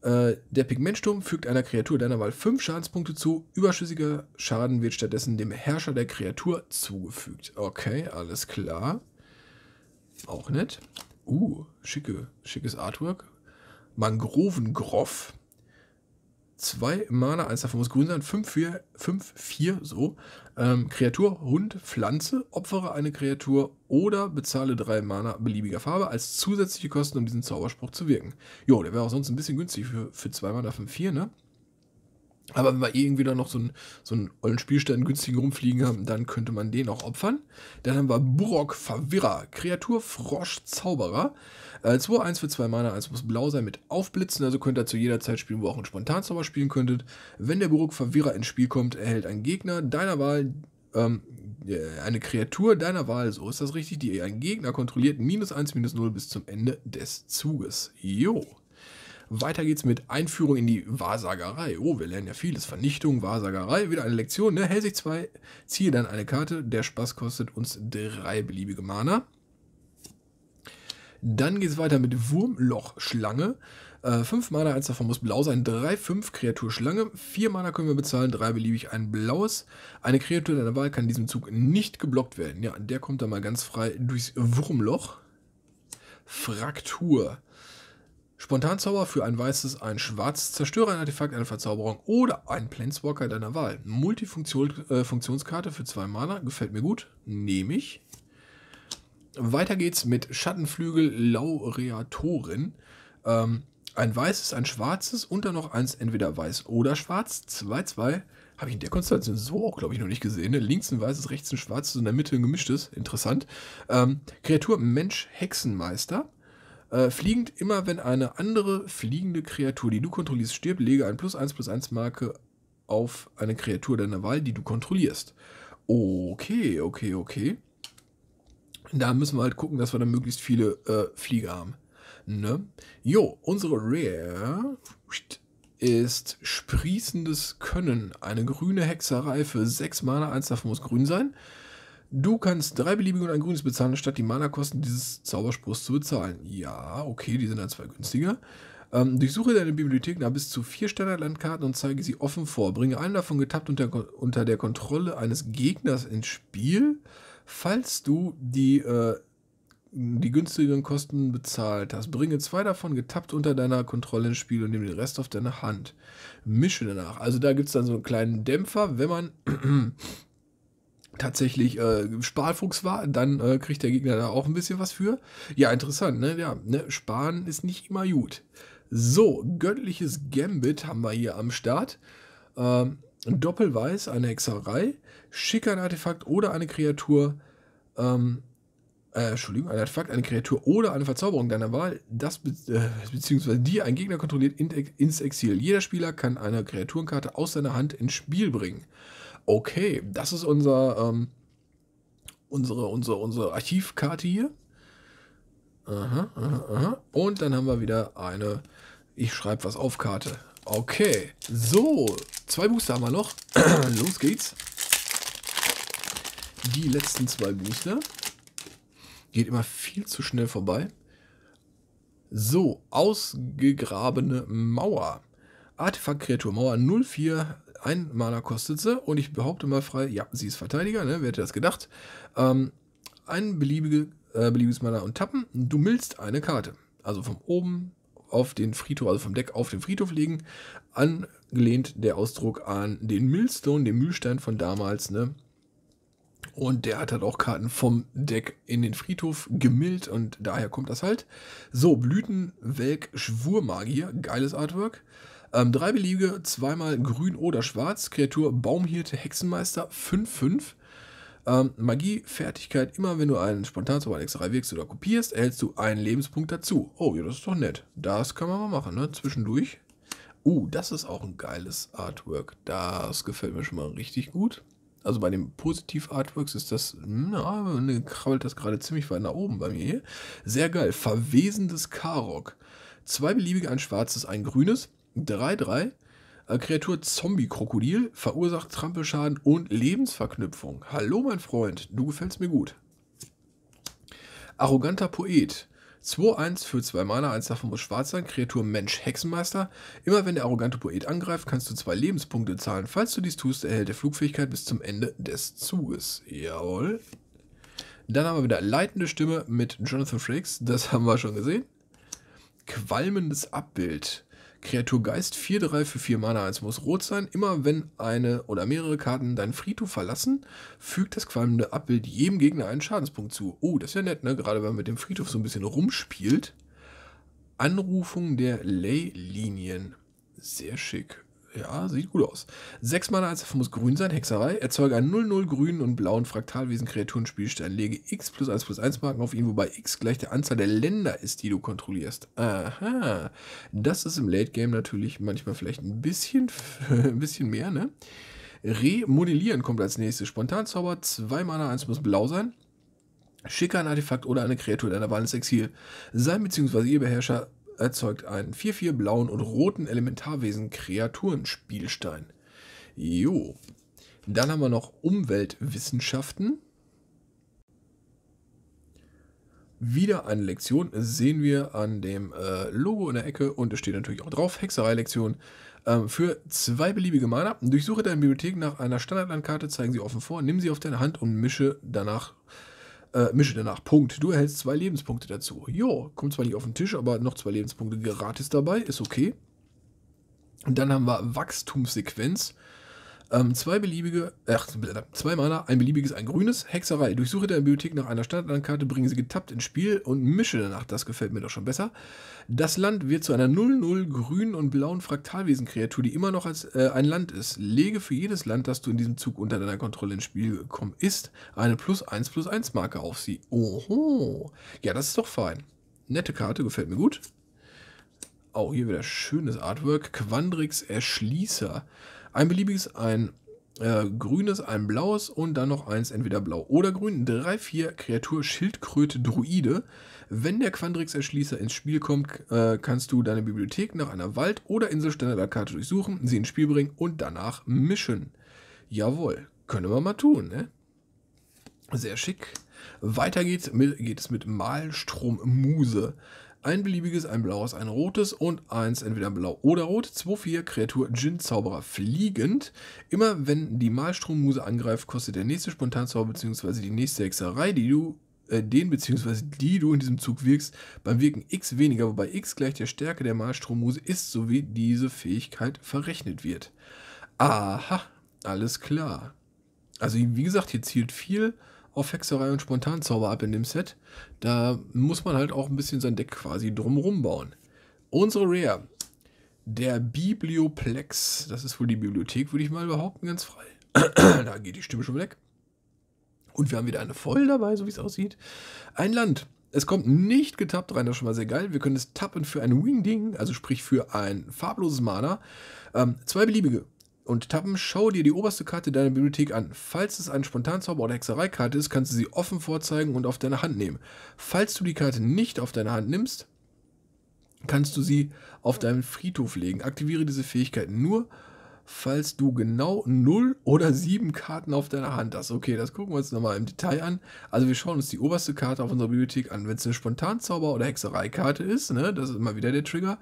Äh, der Pigmentsturm fügt einer Kreatur deiner Wahl 5 Schadenspunkte zu. Überschüssiger Schaden wird stattdessen dem Herrscher der Kreatur zugefügt. Okay, alles klar. Auch nett. Uh, schicke, schickes Artwork. Mangrovengroff zwei Mana, eins davon muss grün sein, 5, 4, 5, 4, so. Ähm, Kreatur, Hund, Pflanze, opfere eine Kreatur oder bezahle drei Mana beliebiger Farbe als zusätzliche Kosten, um diesen Zauberspruch zu wirken. Jo, der wäre auch sonst ein bisschen günstig für, für zwei Mana 5, 4, ne? Aber wenn wir irgendwie da noch so einen, so einen ollen Spielstand günstigen rumfliegen haben, dann könnte man den auch opfern. Dann haben wir Burok Verwirrer, Kreatur Frosch Zauberer. 2, 1 für 2 Mana, 1 muss blau sein mit Aufblitzen, also könnt ihr zu jeder Zeit spielen, wo ihr auch einen Spontanzauber spielen könntet. Wenn der Burg Verwirrer ins Spiel kommt, erhält ein Gegner deiner Wahl ähm, eine Kreatur deiner Wahl, so ist das richtig, die ein Gegner kontrolliert, minus 1, minus 0 bis zum Ende des Zuges. Jo. Weiter geht's mit Einführung in die Wahrsagerei. Oh, wir lernen ja vieles. Vernichtung, Wahrsagerei, wieder eine Lektion, ne? Hellsicht 2, ziehe dann eine Karte, der Spaß kostet uns drei beliebige Mana. Dann geht es weiter mit Wurmloch-Schlange. 5 äh, Mana, eins davon muss blau sein. 3, 5 Kreatur Schlange. 4 Mana können wir bezahlen, 3 beliebig ein blaues. Eine Kreatur deiner Wahl kann in diesem Zug nicht geblockt werden. Ja, der kommt dann mal ganz frei durchs Wurmloch. Fraktur. Spontanzauber für ein weißes, ein schwarzes, zerstöre ein Artefakt, eine Verzauberung oder ein Planeswalker deiner Wahl. Multifunktionskarte äh, für 2 Mana, gefällt mir gut, nehme ich. Weiter geht's mit Schattenflügel Laureatorin. Ähm, ein weißes, ein schwarzes und dann noch eins entweder weiß oder schwarz. 2-2. Habe ich in der Konstellation so auch, glaube ich, noch nicht gesehen. Ne? Links ein weißes, rechts ein schwarzes und in der Mitte ein gemischtes. Interessant. Ähm, Kreatur Mensch Hexenmeister. Äh, fliegend immer, wenn eine andere fliegende Kreatur, die du kontrollierst, stirbt, lege ein plus 1 plus 1 Marke auf eine Kreatur deiner Wahl, die du kontrollierst. Okay, okay, okay. Da müssen wir halt gucken, dass wir dann möglichst viele äh, Flieger haben. Ne? Jo, unsere Rare ist sprießendes Können. Eine grüne Hexerei für 6 Mana. Eins davon muss grün sein. Du kannst drei beliebige und ein grünes bezahlen, statt die Mana-Kosten dieses Zauberspruchs zu bezahlen. Ja, okay, die sind dann zwei günstiger. Ähm, durchsuche deine Bibliothek nach bis zu vier Standardlandkarten und zeige sie offen vor. Bringe einen davon getappt unter, unter der Kontrolle eines Gegners ins Spiel. Falls du die, äh, die günstigeren Kosten bezahlt hast, bringe zwei davon getappt unter deiner Kontrolle ins Spiel und nimm den Rest auf deine Hand. Mische danach. Also da gibt es dann so einen kleinen Dämpfer, wenn man tatsächlich äh, Sparfuchs war, dann äh, kriegt der Gegner da auch ein bisschen was für. Ja, interessant, ne? Ja, ne? Sparen ist nicht immer gut. So, göttliches Gambit haben wir hier am Start. Ähm, Doppelweiß, eine Hexerei, schicke ein Artefakt oder eine Kreatur, ähm, äh, Entschuldigung, ein Artefakt, eine Kreatur oder eine Verzauberung deiner Wahl, das be äh, beziehungsweise die ein Gegner kontrolliert in, ins Exil. Jeder Spieler kann eine Kreaturenkarte aus seiner Hand ins Spiel bringen. Okay, das ist unser, ähm, unsere, unsere, unsere Archivkarte hier. Aha, aha, aha. Und dann haben wir wieder eine Ich schreibe was auf Karte. Okay, so, zwei Booster haben wir noch. Los geht's. Die letzten zwei Booster. Geht immer viel zu schnell vorbei. So, ausgegrabene Mauer. Artefakt-Kreatur Mauer 04. Ein Mana kostet sie. Und ich behaupte mal frei, ja, sie ist Verteidiger, ne? Wer hätte das gedacht? Ähm, ein beliebige, äh, beliebiges Mana und tappen. Du millst eine Karte. Also von oben auf den Friedhof, also vom Deck auf den Friedhof legen, angelehnt der Ausdruck an den Millstone, den Mühlstein von damals, ne? Und der hat halt auch Karten vom Deck in den Friedhof gemillt und daher kommt das halt. So, Blütenwelk Schwurmagier, geiles Artwork. Ähm, drei Beliebige, zweimal grün oder schwarz. Kreatur Baumhirte Hexenmeister 5-5. Ähm, Magie-Fertigkeit, immer wenn du einen spontan zu einer Hexerei wirkst oder kopierst, erhältst du einen Lebenspunkt dazu. Oh, ja, das ist doch nett. Das kann man mal machen, ne? Zwischendurch. Uh, das ist auch ein geiles Artwork. Das gefällt mir schon mal richtig gut. Also bei den Positiv-Artworks ist das, na, ne, krabbelt das gerade ziemlich weit nach oben bei mir hier. Sehr geil. Verwesendes Karok. Zwei beliebige, ein schwarzes, ein grünes. 3-3. Kreatur Zombie-Krokodil verursacht Trampelschaden und Lebensverknüpfung. Hallo, mein Freund, du gefällst mir gut. Arroganter Poet. 2-1 für 2 Mana, eins davon muss schwarz sein. Kreatur Mensch Hexenmeister. Immer wenn der arrogante Poet angreift, kannst du zwei Lebenspunkte zahlen. Falls du dies tust, erhält er Flugfähigkeit bis zum Ende des Zuges. Jawohl. Dann haben wir wieder Leitende Stimme mit Jonathan Frakes. Das haben wir schon gesehen. Qualmendes Abbild. Kreaturgeist 4-3 für 4 Mana. Es muss rot sein. Immer wenn eine oder mehrere Karten deinen Friedhof verlassen, fügt das qualmende Abbild jedem Gegner einen Schadenspunkt zu. Oh, das ist ja nett, ne? Gerade wenn man mit dem Friedhof so ein bisschen rumspielt. Anrufung der Ley-Linien. Sehr schick. Ja, sieht gut aus. Sechs Mana als muss grün sein, Hexerei. Erzeuge einen 0-0 grünen und blauen Fraktalwesen Kreaturenspielstern. Lege X plus 1 plus 1 Marken auf ihn, wobei X gleich der Anzahl der Länder ist, die du kontrollierst. Aha. Das ist im Late Game natürlich manchmal vielleicht ein bisschen, ein bisschen mehr, ne? Remodellieren kommt als nächstes. Spontanzauber, 2 Mana, 1 muss blau sein. Schicke ein Artefakt oder eine Kreatur deiner Wahl ins Exil. Sein bzw. ihr Beherrscher erzeugt einen 4-4 blauen und roten Elementarwesen-Kreaturenspielstein. Jo. Dann haben wir noch Umweltwissenschaften. Wieder eine Lektion sehen wir an dem äh, Logo in der Ecke und es steht natürlich auch drauf, Hexerei-Lektion. Ähm, für zwei beliebige Mana. Durchsuche deine Bibliothek nach einer Standardlandkarte, zeigen sie offen vor, nimm sie auf deine Hand und mische danach äh, äh, mische danach. Punkt. Du erhältst zwei Lebenspunkte dazu. Jo, kommt zwar nicht auf den Tisch, aber noch zwei Lebenspunkte gratis dabei. Ist okay. Und dann haben wir Wachstumssequenz. Ähm, zwei beliebige, äh, ach, zwei Mana, ein beliebiges, ein grünes. Hexerei. Durchsuche deine Bibliothek nach einer Standardlandkarte, bringe sie getappt ins Spiel und mische danach. Das gefällt mir doch schon besser. Das Land wird zu einer 0-0 grünen und blauen Fraktalwesen-Kreatur, die immer noch als äh, ein Land ist. Lege für jedes Land, das du in diesem Zug unter deiner Kontrolle ins Spiel gekommen ist, eine plus 1 plus 1 Marke auf sie. Oho. Ja, das ist doch fein. Nette Karte, gefällt mir gut. Auch oh, hier wieder schönes Artwork. Quandrix Erschließer. Ein beliebiges, ein äh, grünes, ein blaues und dann noch eins entweder blau oder grün. 3-4 Kreatur Schildkröte Druide. Wenn der Quandrix Erschließer ins Spiel kommt, äh, kannst du deine Bibliothek nach einer Wald- oder Inselstandarderkarte durchsuchen, sie ins Spiel bringen und danach mischen. Jawohl, können wir mal tun, ne? Sehr schick. Weiter geht's mit, geht es mit Malstrom Muse ein beliebiges, ein blaues, ein rotes und eins entweder blau oder rot. 2-4 Kreatur Djinn Zauberer fliegend. Immer wenn die Malstrommuse angreift, kostet der nächste Spontanzauber bzw. die nächste Hexerei, die du äh, den bzw. die du in diesem Zug wirkst, beim Wirken x weniger, wobei x gleich der Stärke der Malstrommuse ist, sowie diese Fähigkeit verrechnet wird. Aha, alles klar. Also wie gesagt, hier zielt viel auf Hexerei und Spontanzauber ab in dem Set. Da muss man halt auch ein bisschen sein Deck quasi drumrum bauen. Unsere Rare, der Biblioplex, das ist wohl die Bibliothek, würde ich mal behaupten, ganz frei. da geht die Stimme schon weg. Und wir haben wieder eine Voll dabei, so wie es aussieht. Ein Land. Es kommt nicht getappt rein, das ist schon mal sehr geil. Wir können es tappen für ein Wingding, also sprich für ein farbloses Mana. Ähm, zwei beliebige und Tappen, schau dir die oberste Karte deiner Bibliothek an. Falls es eine Spontanzauber- oder Hexereikarte ist, kannst du sie offen vorzeigen und auf deine Hand nehmen. Falls du die Karte nicht auf deine Hand nimmst, kannst du sie auf deinen Friedhof legen. Aktiviere diese Fähigkeit nur, falls du genau 0 oder 7 Karten auf deiner Hand hast. Okay, das gucken wir uns nochmal im Detail an. Also wir schauen uns die oberste Karte auf unserer Bibliothek an. Wenn es eine Spontanzauber- oder Hexereikarte ist, ne, das ist immer wieder der Trigger,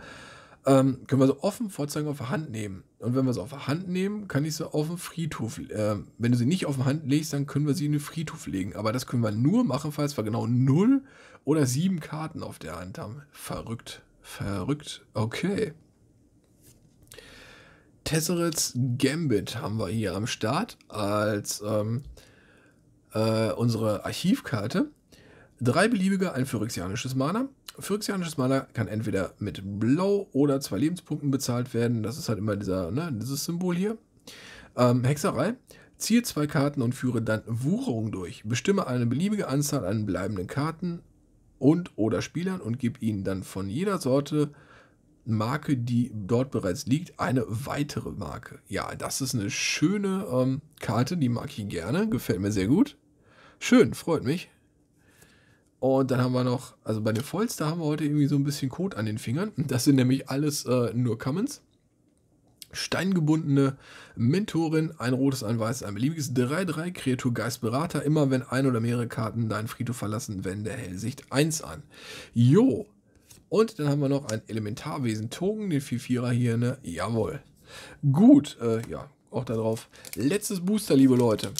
ähm, können wir so offen vorzeigen auf der Hand nehmen. Und wenn wir sie auf der Hand nehmen, kann ich sie auf den Friedhof. Äh, wenn du sie nicht auf der Hand legst, dann können wir sie in den Friedhof legen. Aber das können wir nur machen, falls wir genau null oder sieben Karten auf der Hand haben. Verrückt. Verrückt. Okay. Tesserets Gambit haben wir hier am Start als ähm, äh, unsere Archivkarte. Drei beliebige, ein phyrexianisches Mana. Phyrexianisches Mana kann entweder mit Blau oder zwei Lebenspunkten bezahlt werden. Das ist halt immer dieser, ne, dieses Symbol hier. Ähm, Hexerei. Ziehe zwei Karten und führe dann Wucherung durch. Bestimme eine beliebige Anzahl an bleibenden Karten und oder Spielern und gib ihnen dann von jeder Sorte Marke, die dort bereits liegt, eine weitere Marke. Ja, das ist eine schöne ähm, Karte, die mag ich gerne, gefällt mir sehr gut. Schön, freut mich. Und dann haben wir noch, also bei den Foils, da haben wir heute irgendwie so ein bisschen Kot an den Fingern. Das sind nämlich alles äh, nur Commons. Steingebundene Mentorin, ein rotes, ein weißes, ein beliebiges 3-3, Kreatur Geistberater, immer wenn ein oder mehrere Karten deinen Friedhof verlassen, wende Hellsicht 1 an. Jo. Und dann haben wir noch ein Elementarwesen Togen, den 4-4er hier, ne? Jawohl. Gut, äh, ja, auch darauf. Letztes Booster, liebe Leute.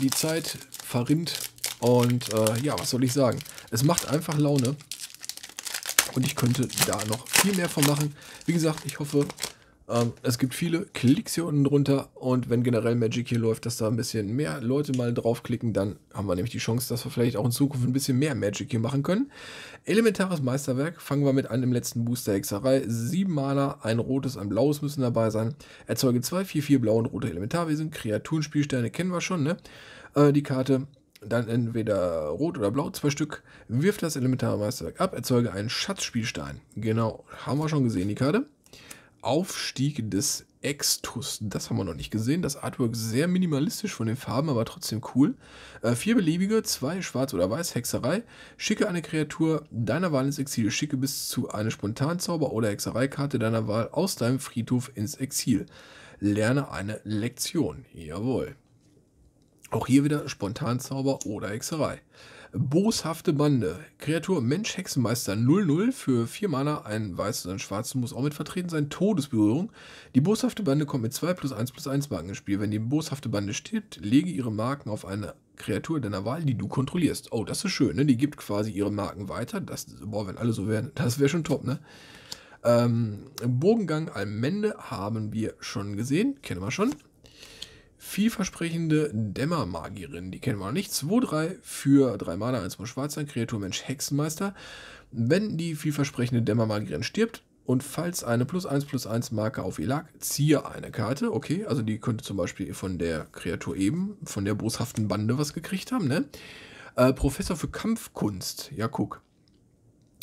Die Zeit verrinnt und äh, ja, was soll ich sagen? Es macht einfach Laune. Und ich könnte da noch viel mehr von machen. Wie gesagt, ich hoffe, ähm, es gibt viele Klicks hier unten drunter. Und wenn generell Magic hier läuft, dass da ein bisschen mehr Leute mal draufklicken, dann haben wir nämlich die Chance, dass wir vielleicht auch in Zukunft ein bisschen mehr Magic hier machen können. Elementares Meisterwerk fangen wir mit an im letzten Booster Hexerei. Sieben Maler, ein rotes, ein blaues müssen dabei sein. Erzeuge zwei, vier, vier blaue und rote Elementarwesen. Kreaturenspielsterne kennen wir schon, ne? Äh, die Karte dann entweder rot oder blau, zwei Stück, wirf das elementare Meisterwerk ab, erzeuge einen Schatzspielstein. Genau, haben wir schon gesehen, die Karte. Aufstieg des Extus, das haben wir noch nicht gesehen. Das Artwork sehr minimalistisch von den Farben, aber trotzdem cool. Äh, vier beliebige, zwei schwarz oder weiß, Hexerei. Schicke eine Kreatur deiner Wahl ins Exil. Schicke bis zu einer Spontanzauber- oder Hexereikarte deiner Wahl aus deinem Friedhof ins Exil. Lerne eine Lektion. Jawohl. Auch hier wieder Spontanzauber oder Hexerei. Boshafte Bande. Kreatur Mensch Hexenmeister 00 für vier Mana, ein weißes und ein schwarzes muss auch mit vertreten sein. Todesberührung. Die boshafte Bande kommt mit 2 plus 1 plus 1 Marken ins Spiel. Wenn die boshafte Bande stirbt, lege ihre Marken auf eine Kreatur deiner Wahl, die du kontrollierst. Oh, das ist schön, ne? Die gibt quasi ihre Marken weiter. Das, boah, wenn alle so wären, das wäre schon top, ne? Ähm, Bogengang Almende haben wir schon gesehen, kennen wir schon vielversprechende Dämmermagierin, die kennen wir noch nicht. 2-3 für 3 Mana, 1 schwarz, ein Kreatur, Mensch, Hexenmeister. Wenn die vielversprechende Dämmermagierin stirbt und falls eine plus 1 plus 1 Marke auf ihr lag, ziehe eine Karte. Okay, also die könnte zum Beispiel von der Kreatur eben, von der boshaften Bande was gekriegt haben, ne? Äh, Professor für Kampfkunst, ja guck.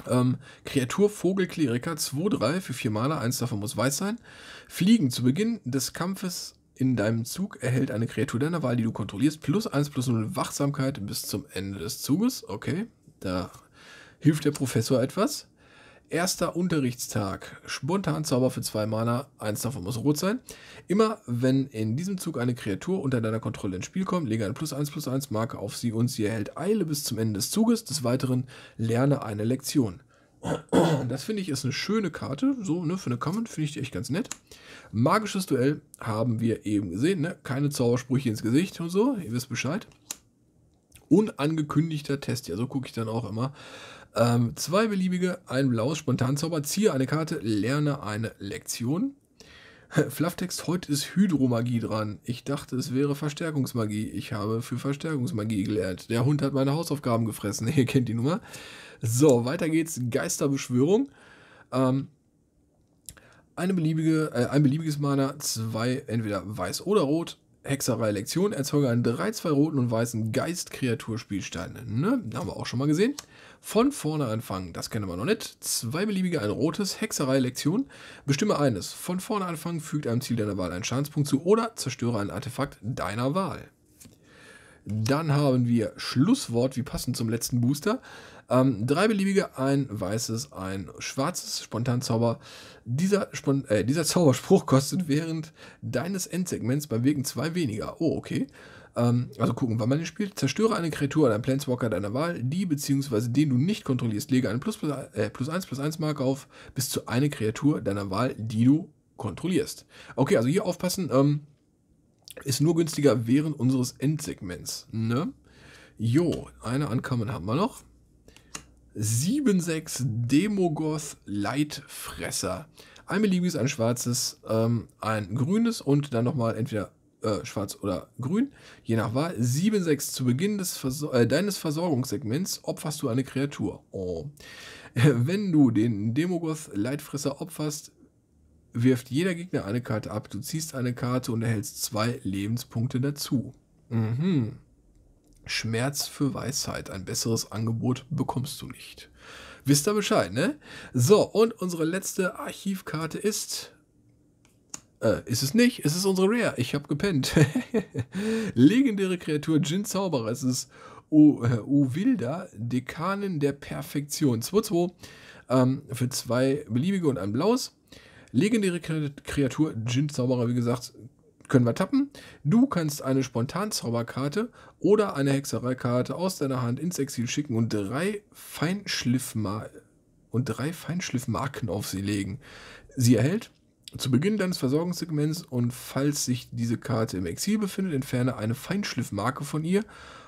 Ähm, Kreatur Vogelkleriker 2-3 für 4 Maler, eins davon muss weiß sein. Fliegen zu Beginn des Kampfes in deinem Zug erhält eine Kreatur deiner Wahl, die du kontrollierst, plus 1 plus 0 Wachsamkeit bis zum Ende des Zuges. Okay, da hilft der Professor etwas. Erster Unterrichtstag. Spontan Zauber für zwei Mana. Eins davon muss rot sein. Immer wenn in diesem Zug eine Kreatur unter deiner Kontrolle ins Spiel kommt, lege eine plus 1 plus 1 Marke auf sie und sie erhält Eile bis zum Ende des Zuges. Des Weiteren lerne eine Lektion. Das finde ich ist eine schöne Karte. So, ne, für eine Common finde ich die echt ganz nett. Magisches Duell haben wir eben gesehen, ne? Keine Zaubersprüche ins Gesicht und so, ihr wisst Bescheid. Unangekündigter Test, ja, so gucke ich dann auch immer. Ähm, zwei beliebige, ein blaues Spontanzauber, ziehe eine Karte, lerne eine Lektion. Flufftext, heute ist Hydromagie dran. Ich dachte, es wäre Verstärkungsmagie. Ich habe für Verstärkungsmagie gelernt. Der Hund hat meine Hausaufgaben gefressen. Ihr kennt die Nummer. So, weiter geht's. Geisterbeschwörung. Ähm, eine beliebige, äh, ein beliebiges Mana, zwei, entweder weiß oder rot. Hexerei Lektion, erzeuge einen 3-2 roten und weißen Geist-Kreaturspielstein. Ne? Haben wir auch schon mal gesehen. Von vorne anfangen, das kennen wir noch nicht. Zwei beliebige, ein rotes, Hexerei Lektion. Bestimme eines. Von vorne anfangen, fügt einem Ziel deiner Wahl einen Schadenspunkt zu oder zerstöre ein Artefakt deiner Wahl. Dann haben wir Schlusswort, wie passend zum letzten Booster. Ähm, drei beliebige, ein weißes, ein schwarzes Spontanzauber. Dieser, Spon äh, dieser Zauberspruch kostet während deines Endsegments beim Wegen zwei weniger. Oh, okay. Ähm, also gucken, wann man den spielt. Zerstöre eine Kreatur oder einen Planeswalker deiner Wahl, die bzw. den du nicht kontrollierst. Lege einen plus, äh, plus 1 plus 1 Mark auf bis zu eine Kreatur deiner Wahl, die du kontrollierst. Okay, also hier aufpassen. Ähm, ist nur günstiger während unseres Endsegments. Ne? Jo, eine Ankommen haben wir noch. 7,6 Demogoth Leitfresser. Ein beliebiges, ein schwarzes, ähm, ein grünes und dann nochmal entweder äh, schwarz oder grün, je nach Wahl. 7,6 zu Beginn des Versor äh, deines Versorgungssegments opferst du eine Kreatur. Oh. Wenn du den Demogoth Leitfresser opferst, wirft jeder Gegner eine Karte ab. Du ziehst eine Karte und erhältst zwei Lebenspunkte dazu. Mhm. Schmerz für Weisheit. Ein besseres Angebot bekommst du nicht. Wisst ihr Bescheid, ne? So, und unsere letzte Archivkarte ist. Äh, ist es nicht? Es ist unsere Rare. Ich habe gepennt. Legendäre Kreatur Jin Zauberer. Es ist äh, Uwilda, Dekanin der Perfektion. 2-2. Ähm, für zwei beliebige und ein blaues. Legendäre Kreatur, Djinn-Zauberer, wie gesagt, können wir tappen. Du kannst eine Spontanzauberkarte oder eine Hexereikarte aus deiner Hand ins Exil schicken und drei Feinschliffmarken und drei Feinschliffmarken auf sie legen. Sie erhält zu Beginn deines Versorgungssegments und falls sich diese Karte im Exil befindet, entferne eine Feinschliffmarke von ihr.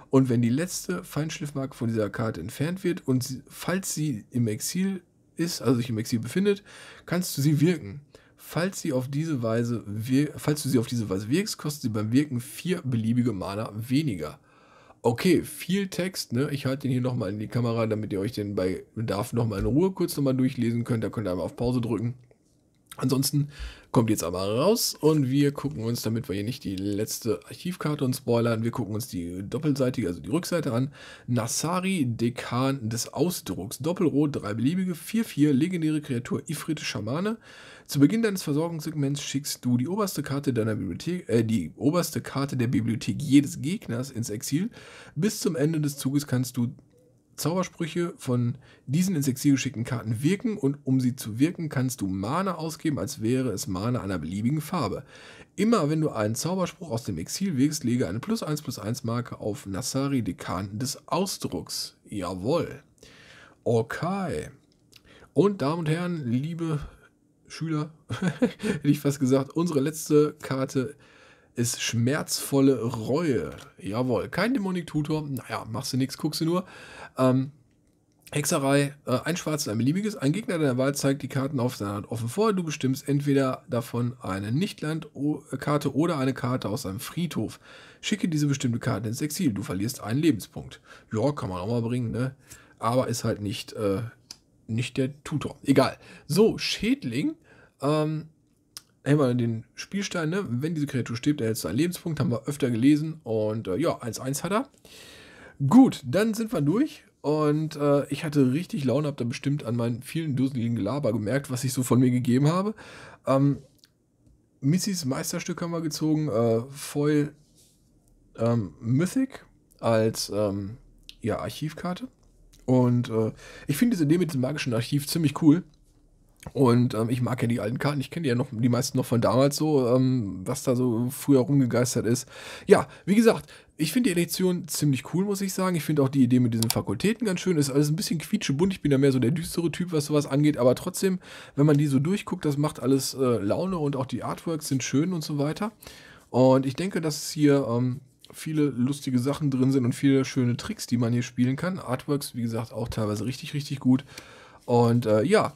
Und wenn die letzte Feinschliffmarke von dieser Karte entfernt wird und sie, falls sie im Exil ist, also sich im Exil befindet, kannst du sie wirken. Falls, sie auf diese Weise wir falls du sie auf diese Weise wirkst, kostet sie beim Wirken vier beliebige Mana weniger. Okay, viel Text, ne? Ich halte den hier nochmal in die Kamera, damit ihr euch den bei Bedarf nochmal in Ruhe kurz nochmal durchlesen könnt. Da könnt ihr einmal auf Pause drücken. Ansonsten kommt jetzt aber raus und wir gucken uns, damit wir hier nicht die letzte Archivkarte uns spoilern, wir gucken uns die doppelseitige, also die Rückseite an. Nassari, Dekan des Ausdrucks, Doppelrot, drei beliebige, 4-4, legendäre Kreatur, Ifrit Schamane. Zu Beginn deines Versorgungssegments schickst du die oberste Karte deiner Bibliothek, äh, die oberste Karte der Bibliothek jedes Gegners ins Exil. Bis zum Ende des Zuges kannst du Zaubersprüche von diesen ins Exil geschickten Karten wirken und um sie zu wirken, kannst du Mana ausgeben, als wäre es Mana einer beliebigen Farbe. Immer wenn du einen Zauberspruch aus dem Exil wirkst, lege eine plus 1 plus 1 Marke auf Nassari, Dekan des Ausdrucks. Jawohl. Okay. Und Damen und Herren, liebe Schüler, hätte ich fast gesagt, unsere letzte Karte ist ist schmerzvolle Reue. Jawohl, kein Dämonik Tutor. Naja, machst du nichts, guckst du nur. Ähm, Hexerei, äh, ein schwarzes, ein beliebiges. Ein Gegner deiner Wahl zeigt die Karten auf seiner Hand offen vor. Du bestimmst entweder davon eine Nichtlandkarte äh, oder eine Karte aus einem Friedhof. Schicke diese bestimmte Karte ins Exil. Du verlierst einen Lebenspunkt. Ja, kann man auch mal bringen, ne? Aber ist halt nicht, äh, nicht der Tutor. Egal. So, Schädling. Ähm, einmal den Spielstein, ne? wenn diese Kreatur stirbt, erhältst du einen Lebenspunkt, haben wir öfter gelesen und äh, ja, 1-1 hat er. Gut, dann sind wir durch und äh, ich hatte richtig Laune, hab da bestimmt an meinen vielen dusseligen Gelaber gemerkt, was ich so von mir gegeben habe. Ähm, Missys Meisterstück haben wir gezogen, äh, Foil ähm, Mythic als ähm, ja, Archivkarte. Und äh, ich finde diese Idee mit dem magischen Archiv ziemlich cool. Und ähm, ich mag ja die alten Karten, ich kenne die ja noch, die meisten noch von damals so, ähm, was da so früher rumgegeistert ist. Ja, wie gesagt, ich finde die Edition ziemlich cool, muss ich sagen. Ich finde auch die Idee mit diesen Fakultäten ganz schön. Ist alles ein bisschen quietschebunt. Ich bin ja mehr so der düstere Typ, was sowas angeht. Aber trotzdem, wenn man die so durchguckt, das macht alles äh, Laune und auch die Artworks sind schön und so weiter. Und ich denke, dass hier ähm, viele lustige Sachen drin sind und viele schöne Tricks, die man hier spielen kann. Artworks, wie gesagt, auch teilweise richtig, richtig gut. Und äh, ja,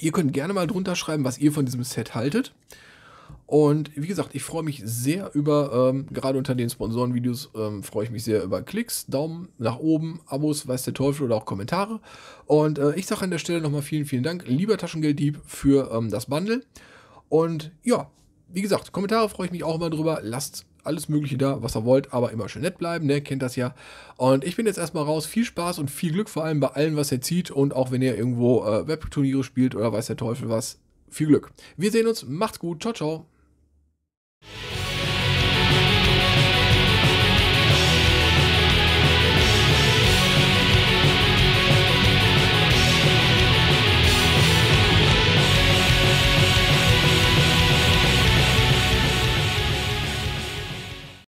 Ihr könnt gerne mal drunter schreiben, was ihr von diesem Set haltet. Und wie gesagt, ich freue mich sehr über, ähm, gerade unter den Sponsorenvideos, ähm, freue ich mich sehr über Klicks, Daumen nach oben, Abos, weiß der Teufel oder auch Kommentare. Und äh, ich sage an der Stelle nochmal vielen, vielen Dank, lieber Taschengelddieb, für ähm, das Bundle. Und ja, wie gesagt, Kommentare freue ich mich auch immer drüber. Lasst alles Mögliche da, was ihr wollt, aber immer schön nett bleiben, ne? Kennt das ja. Und ich bin jetzt erstmal raus. Viel Spaß und viel Glück vor allem bei allem, was ihr zieht und auch wenn ihr irgendwo äh, Webturniere spielt oder weiß der Teufel was. Viel Glück. Wir sehen uns. Macht's gut. Ciao, ciao.